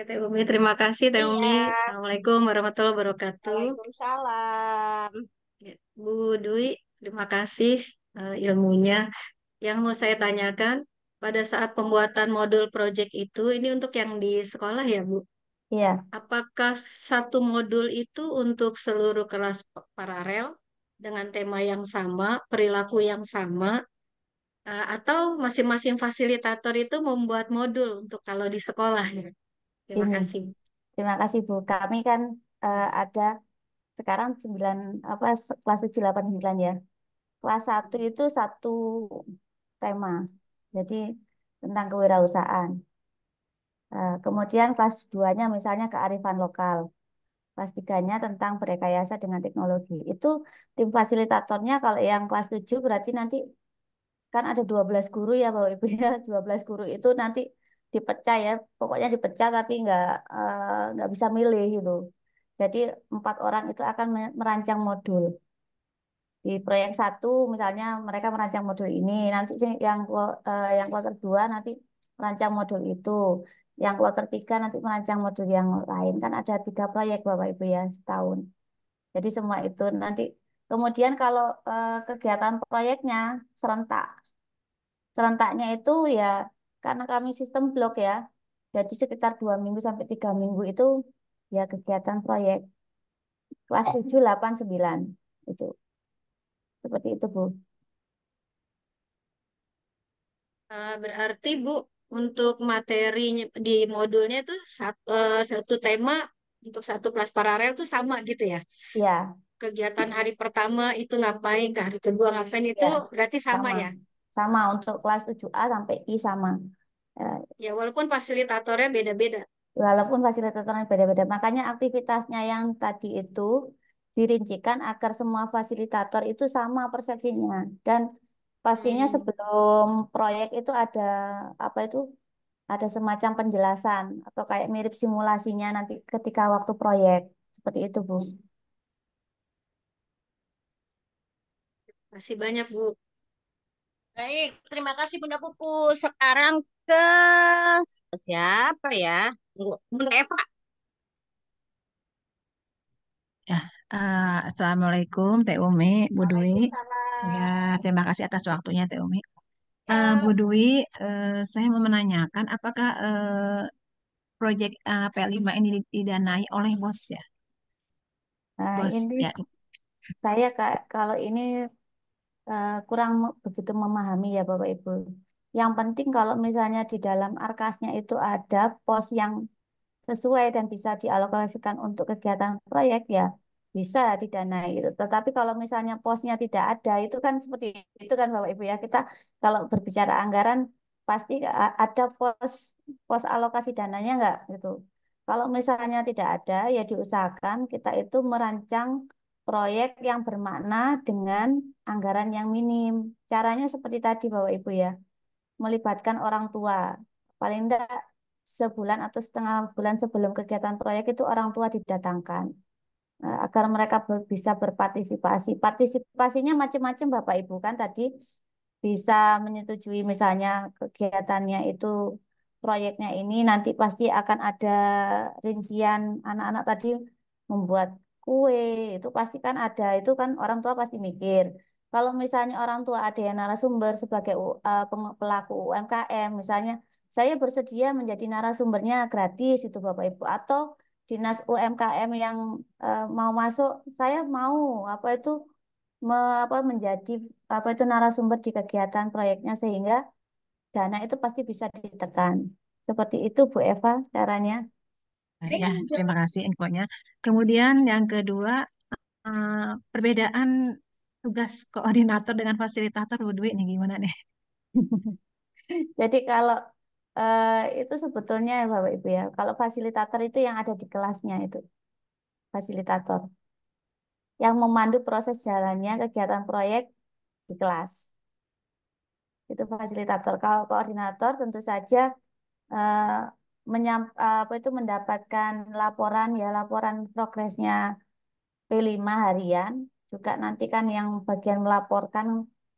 Ya, Teh Umi, terima kasih Teh iya. Umi. Ya. Assalamualaikum warahmatullahi wabarakatuh. Waalaikumsalam. Ya, Bu Dwi, terima kasih uh, ilmunya. Yang mau saya tanyakan, pada saat pembuatan modul project itu, ini untuk yang di sekolah ya, Bu? Iya. Apakah satu modul itu untuk seluruh kelas paralel dengan tema yang sama, perilaku yang sama, eh, atau masing-masing fasilitator itu membuat modul untuk kalau di sekolah? Ya? Terima Ini. kasih. Terima kasih Bu. Kami kan uh, ada sekarang 9 apa kelas 7 8 9 ya. Kelas 1 itu satu tema. Jadi tentang kewirausahaan. Eh, kemudian kelas 2-nya misalnya kearifan lokal. Kelas 3-nya tentang berekayasa dengan teknologi. Itu tim fasilitatornya kalau yang kelas 7 berarti nanti kan ada 12 guru ya Bapak Ibu ya. 12 *laughs* guru itu nanti dipecah ya. Pokoknya dipecah tapi nggak eh, nggak bisa milih gitu. Jadi empat orang itu akan merancang modul di proyek satu misalnya mereka merancang modul ini nanti yang eh, yang kedua nanti merancang modul itu yang kloter tiga nanti merancang modul yang lain kan ada tiga proyek bapak ibu ya setahun jadi semua itu nanti kemudian kalau eh, kegiatan proyeknya serentak serentaknya itu ya karena kami sistem blok ya jadi sekitar dua minggu sampai tiga minggu itu ya kegiatan proyek kelas tujuh delapan sembilan itu seperti itu bu. Eh, berarti Bu, untuk materi di modulnya itu satu, eh, satu tema untuk satu kelas paralel tuh sama gitu ya? Iya. Kegiatan hari pertama itu ngapain, ke hari kedua ngapain itu ya. berarti sama, sama ya? Sama untuk kelas 7A sampai I sama. Eh, ya walaupun fasilitatornya beda-beda. Walaupun fasilitatornya beda-beda, makanya aktivitasnya yang tadi itu dirincikan agar semua fasilitator itu sama persepsinya dan Pastinya Hmm. sebelum proyek itu ada apa itu ada semacam penjelasan atau kayak mirip simulasinya nanti ketika waktu proyek seperti itu Bu. Masih banyak, Bu. Baik, terima kasih Bunda Pupu. Sekarang ke siapa ya? Bunda Eva. Ya, uh, Assalamualaikum Teh Umi, Bu Dwi. Ya, terima kasih atas waktunya Teh Umi. Uh, Bu Dwi, uh, saya mau menanyakan apakah uh, eh, proyek uh, P5 ini didanai oleh bos ya? nah Bos ini ya. saya Kak, kalau ini uh, kurang begitu memahami ya Bapak Ibu. Yang penting kalau misalnya di dalam arkasnya itu ada pos yang sesuai dan bisa dialokasikan untuk kegiatan proyek ya, bisa didanai itu. Tetapi kalau misalnya posnya tidak ada, itu kan seperti itu kan Bapak Ibu ya. Kita kalau berbicara anggaran pasti ada pos pos alokasi dananya enggak gitu. Kalau misalnya tidak ada, ya diusahakan kita itu merancang proyek yang bermakna dengan anggaran yang minim. Caranya seperti tadi Bapak Ibu ya, melibatkan orang tua. Paling tidak sebulan atau setengah bulan sebelum kegiatan proyek itu orang tua didatangkan Eh, agar mereka bisa berpartisipasi. Partisipasinya macam-macam Bapak Ibu kan tadi bisa menyetujui misalnya kegiatannya itu proyeknya ini nanti pasti akan ada rincian anak-anak tadi membuat kue itu pasti kan ada itu kan orang tua pasti mikir kalau misalnya orang tua ada yang narasumber sebagai eh, pelaku UMKM misalnya saya bersedia menjadi narasumbernya gratis itu Bapak Ibu atau dinas UMKM yang e, mau masuk, saya mau apa itu me, apa menjadi apa itu narasumber di kegiatan proyeknya sehingga dana itu pasti bisa ditekan. Seperti itu Bu Eva caranya. Ya, terima kasih infonya. Kemudian yang kedua eh, perbedaan tugas koordinator dengan fasilitator Bu Dwi ini gimana nih? *laughs* Jadi kalau Uh, itu sebetulnya ya Bapak Ibu ya. Kalau fasilitator itu yang ada di kelasnya itu. Fasilitator. Yang memandu proses jalannya kegiatan proyek di kelas. Itu fasilitator. Kalau koordinator tentu saja uh, menyam, apa itu mendapatkan laporan ya laporan progresnya P5 harian juga nanti kan yang bagian melaporkan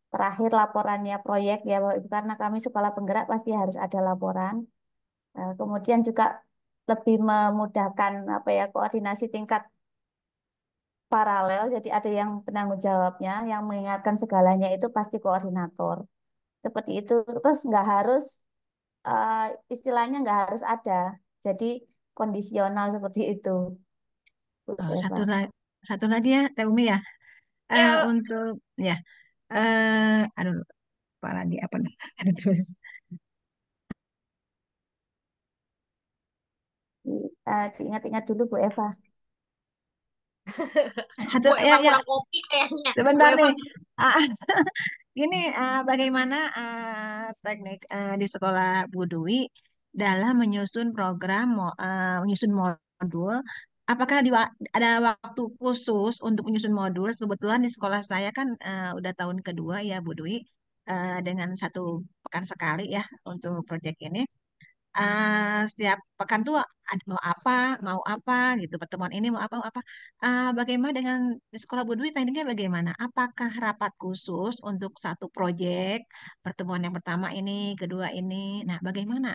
terakhir laporannya proyek ya Bapak Ibu karena kami sekolah penggerak pasti harus ada laporan. Eh, kemudian juga lebih memudahkan apa ya koordinasi tingkat paralel. Jadi ada yang penanggung jawabnya yang mengingatkan segalanya itu pasti koordinator. Seperti itu terus nggak harus uh, istilahnya nggak harus ada. Jadi kondisional seperti itu. Oh, satu lagi satu lagi ya Teh ya. Uh, untuk ya eh aduh apa lagi apa nih? *laughs* ada terus Eh, diingat-ingat dulu Bu Eva. *laughs* Bu ya, Eva ya ya kurang kopi kayaknya. sebentar Bu nih Eva. ini uh, bagaimana uh, teknik uh, di sekolah Bu Dwi dalam menyusun program uh, menyusun modul Apakah di, ada waktu khusus untuk menyusun modul? Kebetulan di sekolah saya kan uh, udah tahun kedua ya Bu Dwi uh, dengan satu pekan sekali ya untuk proyek ini. Uh, setiap pekan tuh mau apa, mau apa gitu. Pertemuan ini mau apa, mau apa. Uh, bagaimana dengan di sekolah Bu Dwi tekniknya bagaimana? Apakah rapat khusus untuk satu proyek pertemuan yang pertama ini, kedua ini? Nah, bagaimana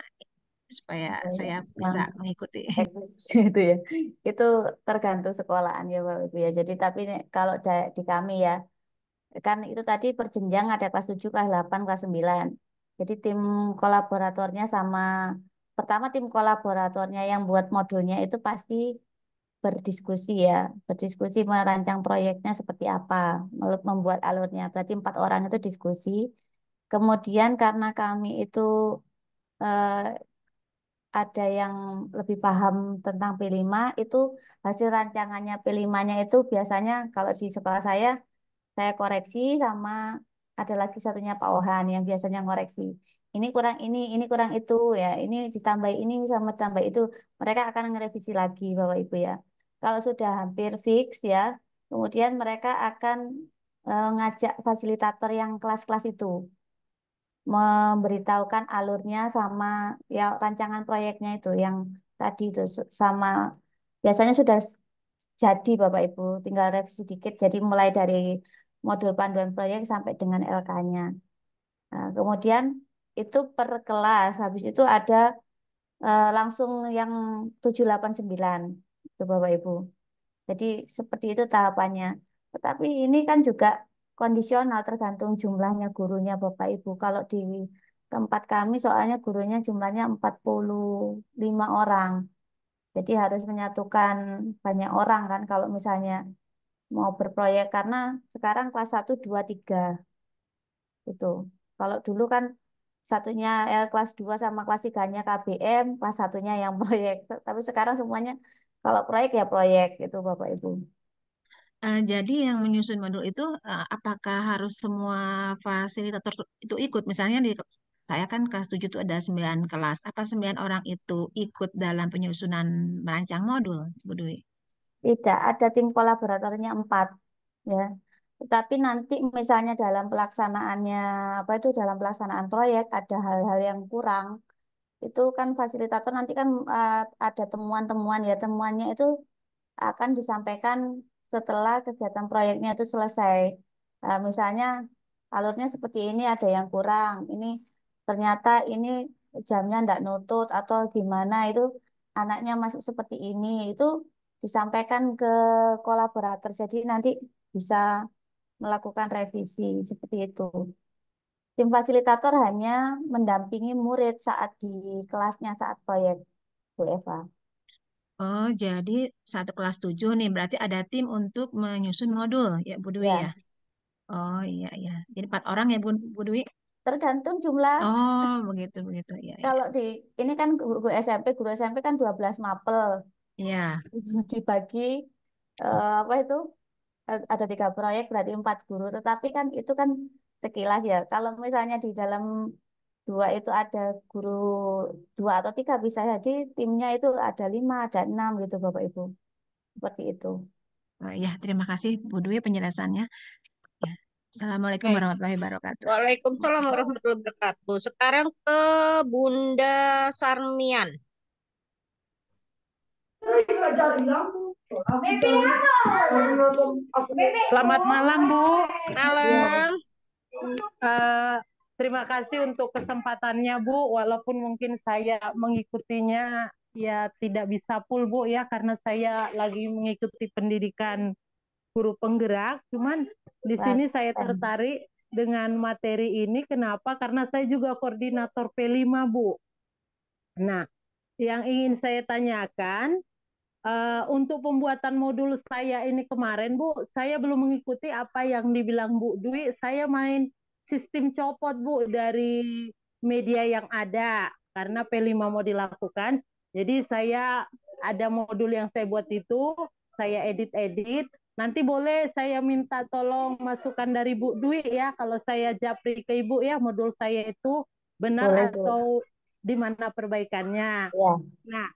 supaya iya, saya iya. bisa mengikuti. *laughs* Itu ya. Itu tergantung sekolahan ya Bapak Ibu ya. Jadi tapi kalau di kami ya kan itu tadi perjenjang ada kelas 7, kelas 8, kelas 9. Jadi tim kolaboratornya sama pertama tim kolaboratornya yang buat modulnya itu pasti berdiskusi ya, berdiskusi merancang proyeknya seperti apa, membuat alurnya. Berarti empat orang itu diskusi. Kemudian karena kami itu eh, ada yang lebih paham tentang P5 itu hasil rancangannya P5-nya itu biasanya kalau di sekolah saya saya koreksi sama ada lagi satunya Pak Ohan yang biasanya ngoreksi. Ini kurang ini, ini kurang itu ya, ini ditambah ini sama tambah itu. Mereka akan merevisi lagi Bapak Ibu ya. Kalau sudah hampir fix ya, kemudian mereka akan e, ngajak fasilitator yang kelas-kelas itu memberitahukan alurnya sama ya rancangan proyeknya itu yang tadi itu sama biasanya sudah jadi Bapak Ibu, tinggal revisi dikit. Jadi mulai dari modul panduan proyek sampai dengan LK-nya. Nah, kemudian itu per kelas, habis itu ada eh, langsung yang 789 itu Bapak Ibu. Jadi seperti itu tahapannya. Tetapi ini kan juga kondisional tergantung jumlahnya gurunya Bapak Ibu. Kalau di tempat kami soalnya gurunya jumlahnya 45 orang. Jadi harus menyatukan banyak orang kan kalau misalnya mau berproyek karena sekarang kelas 1 2 3. Itu. Kalau dulu kan satunya L kelas 2 sama kelas 3-nya KBM, kelas satunya yang *laughs* proyek. Tapi sekarang semuanya kalau proyek ya proyek itu Bapak Ibu. Uh, jadi yang menyusun modul itu, uh, apakah harus semua fasilitator itu ikut? Misalnya di saya kan kelas 7 itu ada 9 kelas, apa 9 orang itu ikut dalam penyusunan merancang modul, Bu Dwi? Tidak, ada tim kolaboratornya 4 ya. Tetapi nanti misalnya dalam pelaksanaannya, apa itu, dalam pelaksanaan proyek ada hal-hal yang kurang, itu kan fasilitator nanti kan, uh, ada temuan-temuan ya, temuannya itu akan disampaikan setelah kegiatan proyeknya itu selesai. Nah, misalnya alurnya seperti ini ada yang kurang, ini ternyata ini jamnya tidak nutut atau gimana itu anaknya masuk seperti ini itu disampaikan ke kolaborator jadi nanti bisa melakukan revisi seperti itu. Tim fasilitator hanya mendampingi murid saat di kelasnya saat proyek Bu Eva. Oh, jadi satu kelas tujuh nih, berarti ada tim untuk menyusun modul ya, Bu Dwi ya? Ya, Oh iya iya. Jadi empat orang ya Bu, Bu Dwi? tergantung jumlah. Oh, begitu begitu. ya. Kalau di ini kan guru SMP, guru SMP kan dua belas mapel. Iya. *laughs* Dibagi uh, apa itu? Ada tiga proyek berarti empat guru. Tetapi kan itu kan sekilas ya. Kalau misalnya di dalam dua itu ada guru dua atau tiga bisa jadi timnya itu ada lima ada enam gitu bapak ibu seperti itu ya terima kasih Bu Dwi penjelasannya ya, Assalamualaikum Baik. warahmatullahi wabarakatuh Waalaikumsalam warahmatullahi wabarakatuh sekarang ke Bunda Sarmian Selamat malam Bu. Malam. Uh, Terima kasih untuk kesempatannya Bu, walaupun mungkin saya mengikutinya ya tidak bisa full Bu ya karena saya lagi mengikuti pendidikan guru penggerak. Cuman di sini saya tertarik dengan materi ini kenapa? Karena saya juga koordinator P5 Bu. Nah, yang ingin saya tanyakan uh, untuk pembuatan modul saya ini kemarin Bu, saya belum mengikuti apa yang dibilang Bu Dwi, saya main sistem copot Bu dari media yang ada karena P5 mau dilakukan. Jadi saya ada modul yang saya buat itu, saya edit-edit. Nanti boleh saya minta tolong masukan dari Bu Dwi ya kalau saya japri ke Ibu ya modul saya itu benar boleh, atau di mana perbaikannya. Ya. Nah,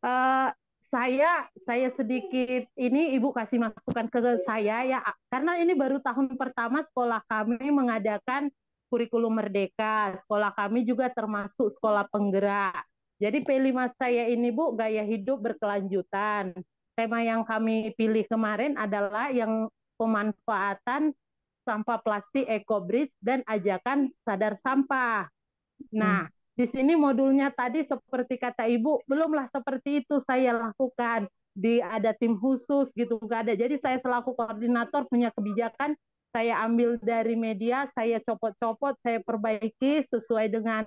uh, saya saya sedikit ini ibu kasih masukan ke saya ya karena ini baru tahun pertama sekolah kami mengadakan kurikulum merdeka sekolah kami juga termasuk sekolah penggerak jadi P5 saya ini bu gaya hidup berkelanjutan tema yang kami pilih kemarin adalah yang pemanfaatan sampah plastik eco dan ajakan sadar sampah nah hmm di sini modulnya tadi seperti kata Ibu, belumlah seperti itu saya lakukan. Di ada tim khusus gitu gak ada. Jadi saya selaku koordinator punya kebijakan, saya ambil dari media, saya copot-copot, saya perbaiki sesuai dengan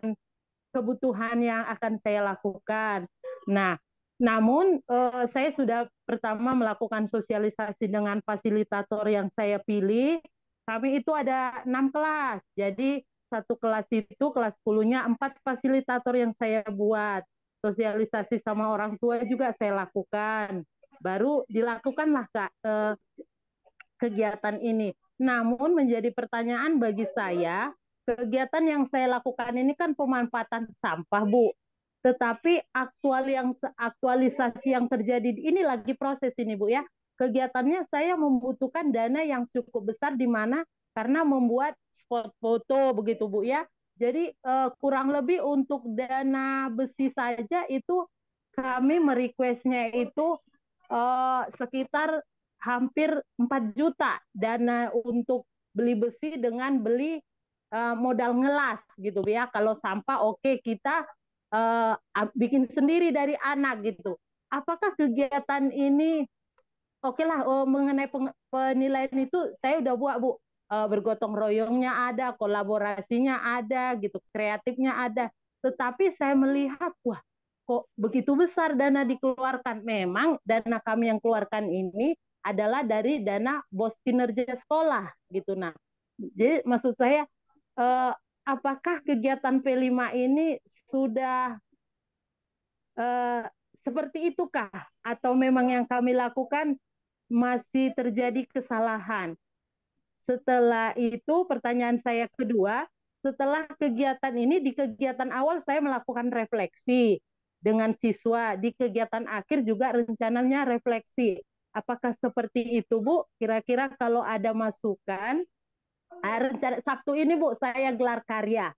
kebutuhan yang akan saya lakukan. Nah, namun eh, saya sudah pertama melakukan sosialisasi dengan fasilitator yang saya pilih. Kami itu ada enam kelas, jadi satu kelas itu kelas 10-nya empat fasilitator yang saya buat. Sosialisasi sama orang tua juga saya lakukan. Baru dilakukanlah Kak eh, kegiatan ini. Namun menjadi pertanyaan bagi saya, kegiatan yang saya lakukan ini kan pemanfaatan sampah, Bu. Tetapi aktual yang aktualisasi yang terjadi ini lagi proses ini, Bu ya. Kegiatannya saya membutuhkan dana yang cukup besar di mana karena membuat spot foto begitu Bu ya. Jadi uh, kurang lebih untuk dana besi saja itu kami merequestnya itu uh, sekitar hampir 4 juta dana untuk beli besi dengan beli uh, modal ngelas gitu ya. Kalau sampah oke okay, kita uh, bikin sendiri dari anak gitu. Apakah kegiatan ini oke okay lah oh, mengenai penilaian itu saya udah buat Bu uh, bergotong royongnya ada, kolaborasinya ada, gitu, kreatifnya ada. Tetapi saya melihat, wah, kok begitu besar dana dikeluarkan. Memang dana kami yang keluarkan ini adalah dari dana bos kinerja sekolah, gitu. Nah, jadi maksud saya, uh, apakah kegiatan P5 ini sudah uh, seperti itukah atau memang yang kami lakukan masih terjadi kesalahan? Setelah itu pertanyaan saya kedua, setelah kegiatan ini di kegiatan awal saya melakukan refleksi dengan siswa, di kegiatan akhir juga rencananya refleksi. Apakah seperti itu, Bu? Kira-kira kalau ada masukan, ah, rencana Sabtu ini, Bu, saya gelar karya.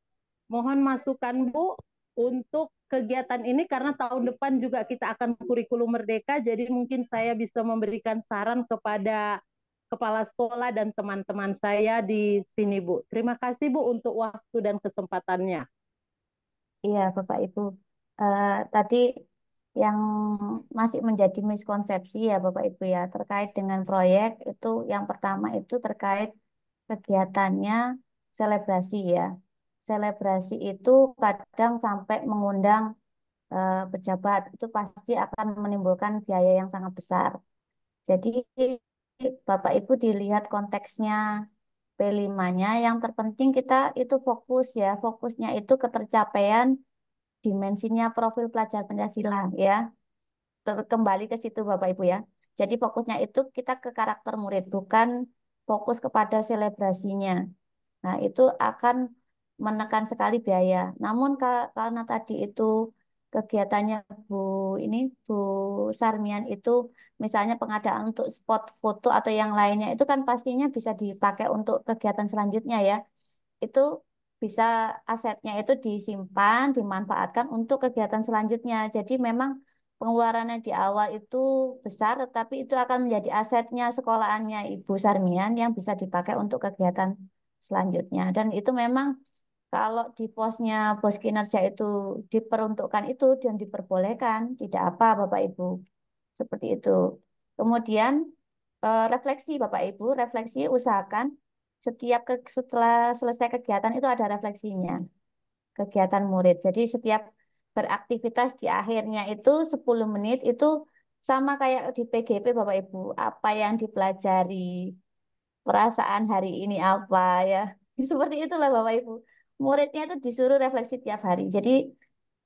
Mohon masukan, Bu, untuk kegiatan ini karena tahun depan juga kita akan kurikulum merdeka, jadi mungkin saya bisa memberikan saran kepada kepala sekolah dan teman-teman saya di sini, Bu. Terima kasih, Bu, untuk waktu dan kesempatannya. Iya, Bapak Ibu. Uh, tadi yang masih menjadi miskonsepsi ya Bapak Ibu ya terkait dengan proyek itu yang pertama itu terkait kegiatannya selebrasi ya. Selebrasi itu kadang sampai mengundang uh, pejabat itu pasti akan menimbulkan biaya yang sangat besar. Jadi Bapak Ibu dilihat konteksnya P5-nya. Yang terpenting kita itu fokus ya. Fokusnya itu ketercapaian dimensinya profil pelajar Pancasila ya. Kembali ke situ Bapak Ibu ya. Jadi fokusnya itu kita ke karakter murid, bukan fokus kepada selebrasinya. Nah, itu akan menekan sekali biaya. Namun karena tadi itu kegiatannya Bu ini Bu Sarmian itu misalnya pengadaan untuk spot foto atau yang lainnya itu kan pastinya bisa dipakai untuk kegiatan selanjutnya ya. Itu bisa asetnya itu disimpan, dimanfaatkan untuk kegiatan selanjutnya. Jadi memang pengeluarannya di awal itu besar tetapi itu akan menjadi asetnya sekolahannya Ibu Sarmian yang bisa dipakai untuk kegiatan selanjutnya dan itu memang kalau di posnya bos kinerja itu diperuntukkan itu dan diperbolehkan, tidak apa Bapak Ibu. Seperti itu. Kemudian eh, refleksi Bapak Ibu, refleksi usahakan setiap ke, setelah selesai kegiatan itu ada refleksinya. Kegiatan murid. Jadi setiap beraktivitas di akhirnya itu 10 menit itu sama kayak di PGP Bapak Ibu, apa yang dipelajari, perasaan hari ini apa ya. *laughs* Seperti itulah Bapak Ibu muridnya itu disuruh refleksi tiap hari. Jadi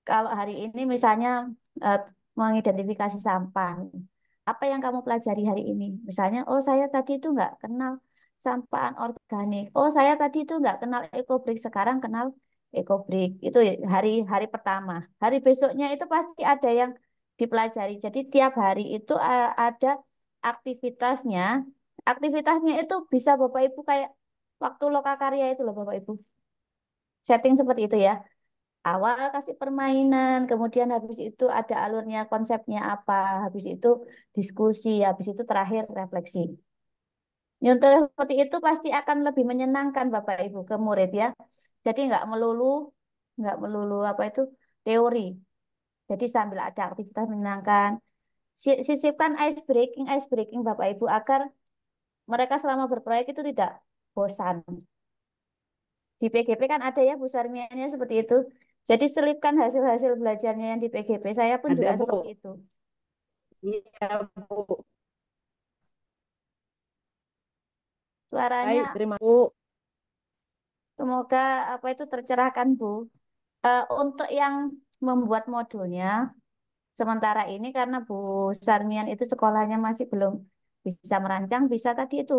kalau hari ini misalnya uh, mengidentifikasi sampah, apa yang kamu pelajari hari ini? Misalnya, oh saya tadi itu nggak kenal sampah organik. Oh saya tadi itu nggak kenal ekobrik, sekarang kenal ekobrik. Itu hari hari pertama. Hari besoknya itu pasti ada yang dipelajari. Jadi tiap hari itu eh, ada aktivitasnya. Aktivitasnya itu bisa Bapak Ibu kayak waktu lokakarya itu loh Bapak Ibu setting seperti itu ya. Awal kasih permainan, kemudian habis itu ada alurnya, konsepnya apa, habis itu diskusi, habis itu terakhir refleksi. Untuk seperti itu pasti akan lebih menyenangkan Bapak Ibu ke murid ya. Jadi nggak melulu, nggak melulu apa itu teori. Jadi sambil ada aktivitas menyenangkan, sisipkan ice breaking, ice breaking Bapak Ibu agar mereka selama berproyek itu tidak bosan di PGP kan ada ya Bu sarmianya seperti itu. Jadi selipkan hasil-hasil belajarnya yang di PGP. Saya pun ada, juga Bu. seperti itu. Iya, Bu. Suaranya. Baik, terima Bu. Semoga apa itu tercerahkan, Bu. Uh, untuk yang membuat modulnya, sementara ini karena Bu Sarmian itu sekolahnya masih belum bisa merancang, bisa tadi itu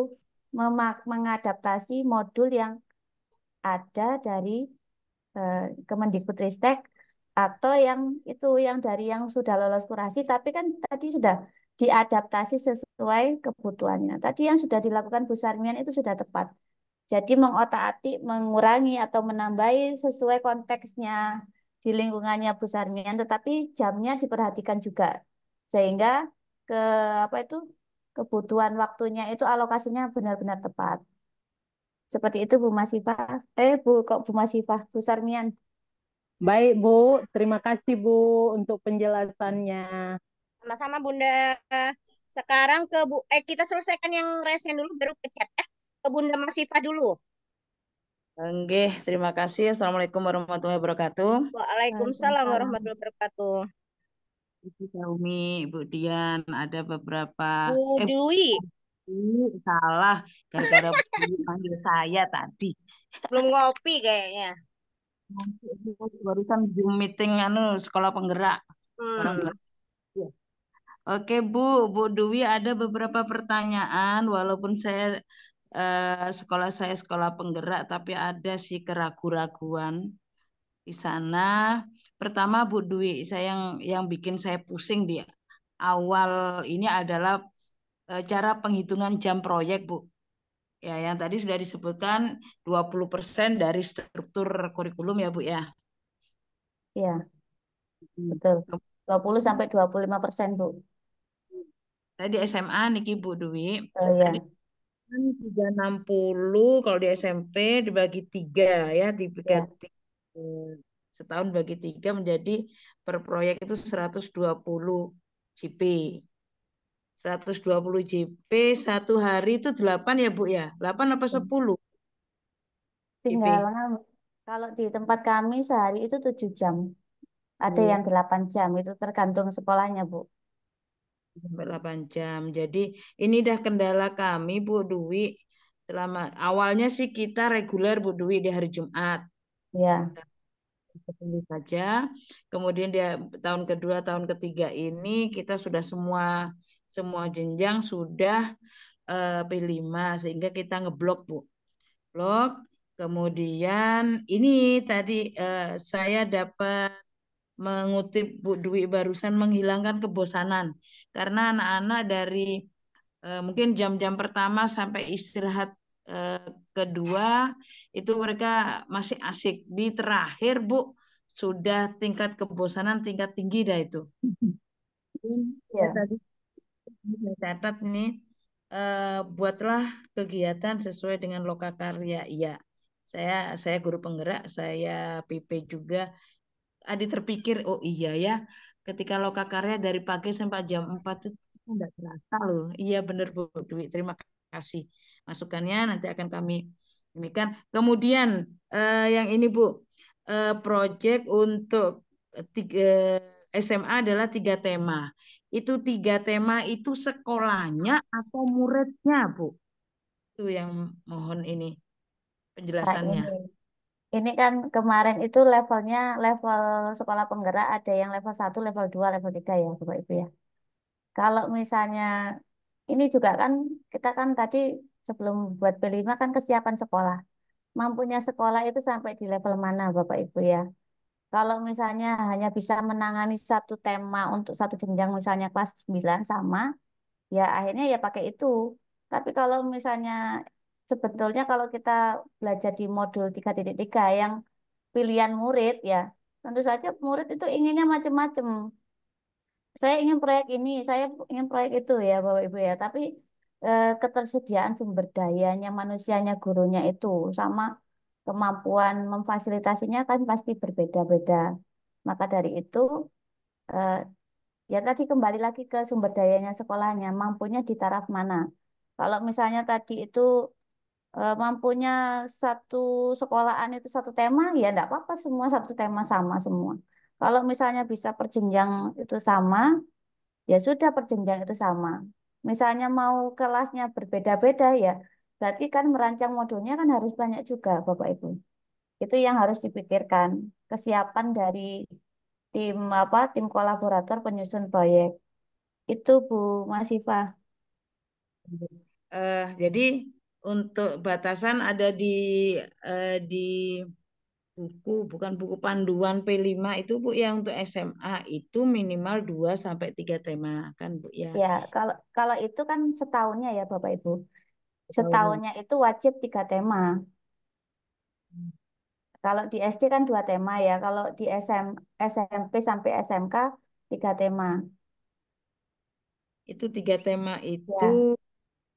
mengadaptasi modul yang ada dari eh, Kemendikbudristek atau yang itu yang dari yang sudah lolos kurasi tapi kan tadi sudah diadaptasi sesuai kebutuhannya. Tadi yang sudah dilakukan Bu Sarmian itu sudah tepat. Jadi mengotak-atik, mengurangi atau menambahi sesuai konteksnya di lingkungannya Bu Sarmian, tetapi jamnya diperhatikan juga sehingga ke apa itu kebutuhan waktunya itu alokasinya benar-benar tepat. Seperti itu Bu Masifah. Eh Bu kok Bu Masifa, Bu Sarmian. Baik Bu, terima kasih Bu untuk penjelasannya. Sama-sama Bunda. Sekarang ke Bu, eh kita selesaikan yang resen dulu baru ke chat ya. Ke Bunda Masifah dulu. Oke, terima kasih. Assalamualaikum warahmatullahi wabarakatuh. Waalaikumsalam warahmatullahi wabarakatuh. Ibu Saumi, Ibu Dian, ada beberapa... Bu eh, Dwi, eh, salah gara-gara panggil saya tadi. Belum ngopi kayaknya. Barusan Zoom meeting anu sekolah penggerak. Hmm. Iya. Oke Bu, Bu Dwi ada beberapa pertanyaan walaupun saya eh, sekolah saya sekolah penggerak tapi ada si keraguan-raguan di sana. Pertama Bu Dwi, saya yang yang bikin saya pusing di awal ini adalah Eh, cara penghitungan jam proyek, Bu. Ya, yang tadi sudah disebutkan 20% dari struktur kurikulum ya, Bu ya. Iya. Hmm. Betul. 20 sampai 25%, Bu. Tadi SMA niki Bu Dwi. Oh iya. 360 kan kalau di SMP dibagi 3 ya, iya. dibagi ya. 3. Setahun bagi 3 menjadi per proyek itu 120 GP 120 JP satu hari itu 8 ya Bu ya? 8 apa 10? Hmm. Tinggal kalau di tempat kami sehari itu 7 jam. Ada hmm. yang 8 jam itu tergantung sekolahnya Bu. Sampai 8 jam. Jadi ini dah kendala kami Bu Dwi. Selama awalnya sih kita reguler Bu Dwi di hari Jumat. Ya. Terpilih saja. Kemudian dia tahun kedua, tahun ketiga ini kita sudah semua semua jenjang sudah eh, P5 sehingga kita ngeblok Bu. Blok. Kemudian ini tadi eh, saya dapat mengutip Bu Dwi barusan menghilangkan kebosanan karena anak-anak dari eh, mungkin jam-jam pertama sampai istirahat kedua itu mereka masih asik di terakhir Bu sudah tingkat kebosanan tingkat tinggi dah itu. Ya. Tadi saya catat nih uh, buatlah kegiatan sesuai dengan loka karya. Iya, saya saya guru penggerak, saya PP juga. Adi terpikir, oh iya ya, ketika loka karya dari pagi sampai jam 4 itu tidak terasa loh. Iya benar Bu Dwi, terima kasih masukannya nanti akan kami ini kan. Kemudian uh, yang ini Bu, uh, eh, proyek untuk tiga, SMA adalah tiga tema. Itu tiga tema itu sekolahnya atau muridnya, Bu? Itu yang mohon ini penjelasannya. Nah, ini. Ini kan kemarin itu levelnya level sekolah penggerak ada yang level 1, level 2, level 3 ya Bapak Ibu ya. Kalau misalnya ini juga kan kita kan tadi sebelum buat beli 5 kan kesiapan sekolah. Mampunya sekolah itu sampai di level mana Bapak Ibu ya kalau misalnya hanya bisa menangani satu tema untuk satu jenjang misalnya kelas 9 sama ya akhirnya ya pakai itu. Tapi kalau misalnya sebetulnya kalau kita belajar di modul 3.3 yang pilihan murid ya, tentu saja murid itu inginnya macam-macam. Saya ingin proyek ini, saya ingin proyek itu ya Bapak Ibu ya, tapi eh, ketersediaan sumber dayanya manusianya gurunya itu sama kemampuan memfasilitasinya kan pasti berbeda-beda. Maka dari itu, eh, ya tadi kembali lagi ke sumber dayanya sekolahnya, mampunya di taraf mana. Kalau misalnya tadi itu eh, mampunya satu sekolahan itu satu tema, ya enggak apa-apa semua satu tema sama semua. Kalau misalnya bisa perjenjang itu sama, ya sudah perjenjang itu sama. Misalnya mau kelasnya berbeda-beda ya Berarti kan merancang modulnya kan harus banyak juga Bapak Ibu. Itu yang harus dipikirkan, kesiapan dari tim apa tim kolaborator penyusun proyek. Itu Bu Masifa. Uh, eh, jadi untuk batasan ada di uh, di buku bukan buku panduan P5 itu Bu ya untuk SMA itu minimal 2 sampai 3 tema kan Bu ya. Ya, kalau kalau itu kan setahunnya ya Bapak Ibu. Setahunnya itu wajib tiga tema. Kalau di SD kan dua tema ya. Kalau di SM, SMP sampai SMK tiga tema. Itu tiga tema itu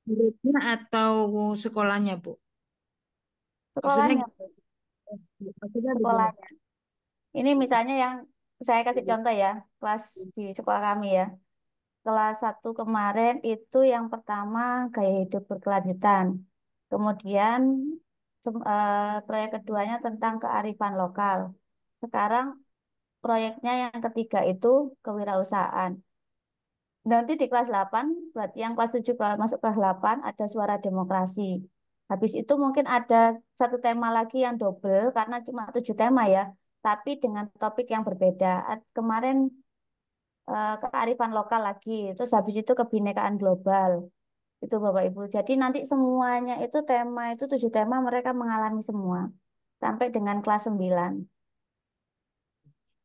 muridnya ya. atau sekolahnya, Bu? Sekolahnya, Maksudnya, sekolahnya. Ini misalnya yang saya kasih contoh ya, kelas di sekolah kami ya kelas 1 kemarin itu yang pertama gaya hidup berkelanjutan. Kemudian eh, proyek keduanya tentang kearifan lokal. Sekarang proyeknya yang ketiga itu kewirausahaan. Nanti di kelas 8, berarti yang kelas 7 masuk kelas 8 ada suara demokrasi. Habis itu mungkin ada satu tema lagi yang double karena cuma tujuh tema ya, tapi dengan topik yang berbeda. Kemarin Eh, kearifan lokal lagi, terus habis itu kebinekaan global. Itu Bapak Ibu. Jadi nanti semuanya itu tema itu tujuh tema mereka mengalami semua sampai dengan kelas 9.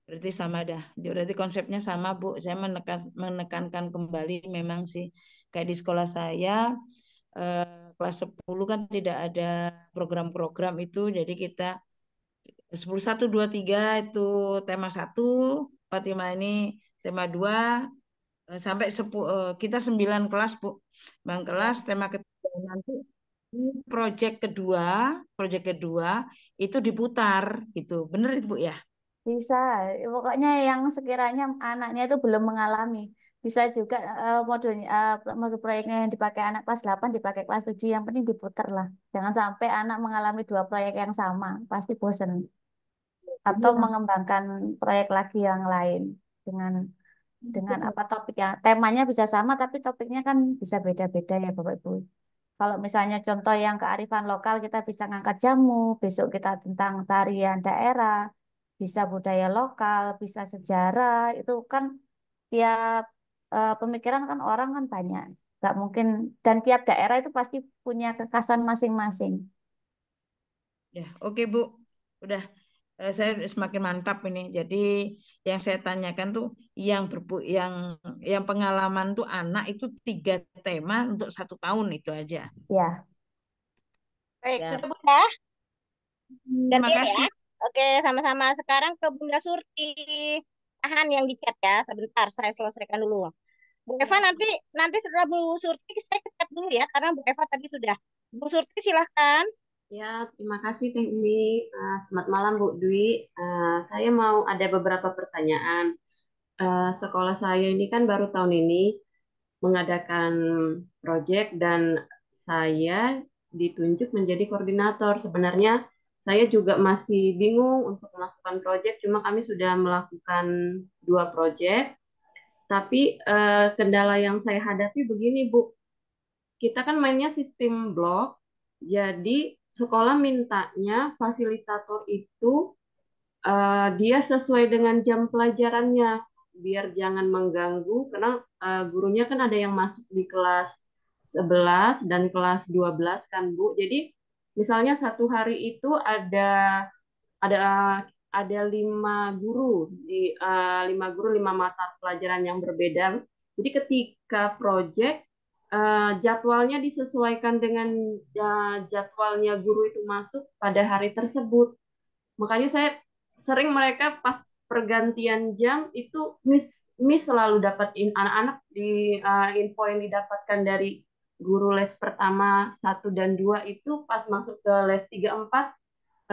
Berarti sama dah. Berarti konsepnya sama, Bu. Saya menekan, menekankan kembali memang sih kayak di sekolah saya eh, kelas 10 kan tidak ada program-program itu. Jadi kita sepuluh satu dua tiga itu tema satu, Fatima ini tema 2 eh, sampai 10 eh, kita 9 kelas Bu. Bang kelas iya. tema ketiga nanti project kedua, project kedua itu diputar gitu. Bener itu Bu ya? Bisa. Pokoknya yang sekiranya anaknya itu belum mengalami bisa juga uh, eh, modulnya uh, modul proyeknya yang dipakai anak kelas 8 dipakai kelas 7 yang penting diputar lah jangan sampai anak mengalami dua proyek yang sama pasti bosan atau ya. mengembangkan proyek lagi yang lain dengan dengan apa topik yang temanya bisa sama tapi topiknya kan bisa beda-beda ya Bapak Ibu. Kalau misalnya contoh yang kearifan lokal kita bisa ngangkat jamu, besok kita tentang tarian daerah, bisa budaya lokal, bisa sejarah, itu kan tiap e, pemikiran kan orang kan banyak. Gak mungkin dan tiap daerah itu pasti punya kekasan masing-masing. Ya, oke Bu. Udah Eh, saya semakin mantap ini. Jadi yang saya tanyakan tuh yang berpu yang yang pengalaman tuh anak itu tiga tema untuk satu tahun itu aja. Ya. Baik, ya. sudah bunda. Dan Terima kasih. Ya. Oke, sama-sama. Sekarang ke Bunda Surti. Tahan yang dicat ya, sebentar saya selesaikan dulu. Bu Eva ya. nanti nanti setelah Bu Surti saya chat dulu ya, karena Bu Eva tadi sudah. Bu Surti silahkan. Ya, terima kasih Teh Umi. Ah, selamat malam Bu Dwi. Ah, saya mau ada beberapa pertanyaan. Ah, sekolah saya ini kan baru tahun ini mengadakan proyek dan saya ditunjuk menjadi koordinator. Sebenarnya saya juga masih bingung untuk melakukan proyek, cuma kami sudah melakukan dua proyek. Tapi kendala yang saya hadapi begini Bu, kita kan mainnya sistem blok, jadi sekolah mintanya fasilitator itu uh, dia sesuai dengan jam pelajarannya biar jangan mengganggu karena uh, gurunya kan ada yang masuk di kelas 11 dan kelas 12 kan Bu. Jadi misalnya satu hari itu ada ada ada lima guru di uh, lima guru lima mata pelajaran yang berbeda. Jadi ketika project uh, jadwalnya disesuaikan dengan uh, jadwalnya guru itu masuk pada hari tersebut. Makanya saya sering mereka pas pergantian jam itu miss miss selalu dapat anak-anak di uh, info yang didapatkan dari guru les pertama satu dan dua itu pas masuk ke les tiga empat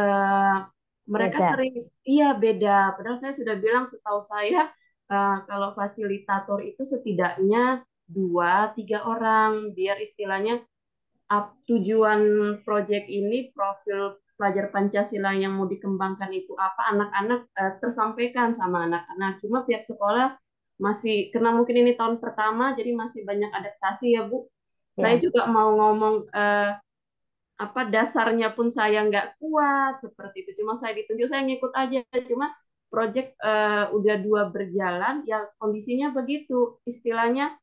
uh, mereka beda. sering iya beda padahal saya sudah bilang setahu saya uh, kalau fasilitator itu setidaknya dua tiga orang biar istilahnya up, tujuan proyek ini profil pelajar Pancasila yang mau dikembangkan itu apa anak-anak eh, tersampaikan sama anak-anak nah, cuma pihak sekolah masih karena mungkin ini tahun pertama jadi masih banyak adaptasi ya Bu ya. saya juga mau ngomong eh, apa dasarnya pun saya nggak kuat seperti itu cuma saya ditunjuk saya ngikut aja cuma project uh, udah dua berjalan ya kondisinya begitu istilahnya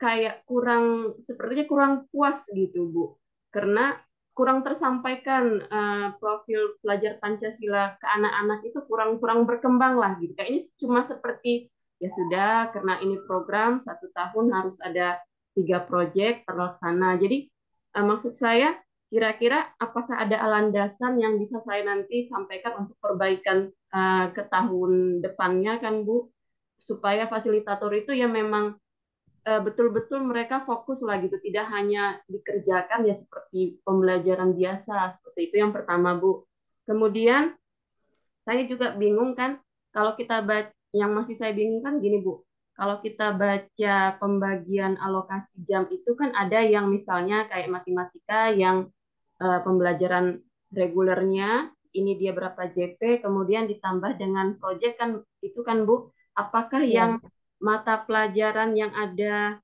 kayak kurang sepertinya kurang puas gitu Bu karena kurang tersampaikan uh, profil pelajar Pancasila ke anak-anak itu kurang kurang berkembang lah gitu kayak ini cuma seperti ya sudah karena ini program satu tahun harus ada tiga proyek terlaksana jadi uh, maksud saya kira-kira apakah ada landasan yang bisa saya nanti sampaikan untuk perbaikan uh, ke tahun depannya kan Bu supaya fasilitator itu ya memang Eh, betul-betul mereka fokus lah gitu, tidak hanya dikerjakan ya seperti pembelajaran biasa. Seperti itu yang pertama, Bu. Kemudian saya juga bingung kan kalau kita baca yang masih saya bingung kan gini, Bu kalau kita baca pembagian alokasi jam itu kan ada yang misalnya kayak matematika yang uh, pembelajaran regulernya ini dia berapa JP kemudian ditambah dengan proyek kan itu kan Bu apakah ya. yang mata pelajaran yang ada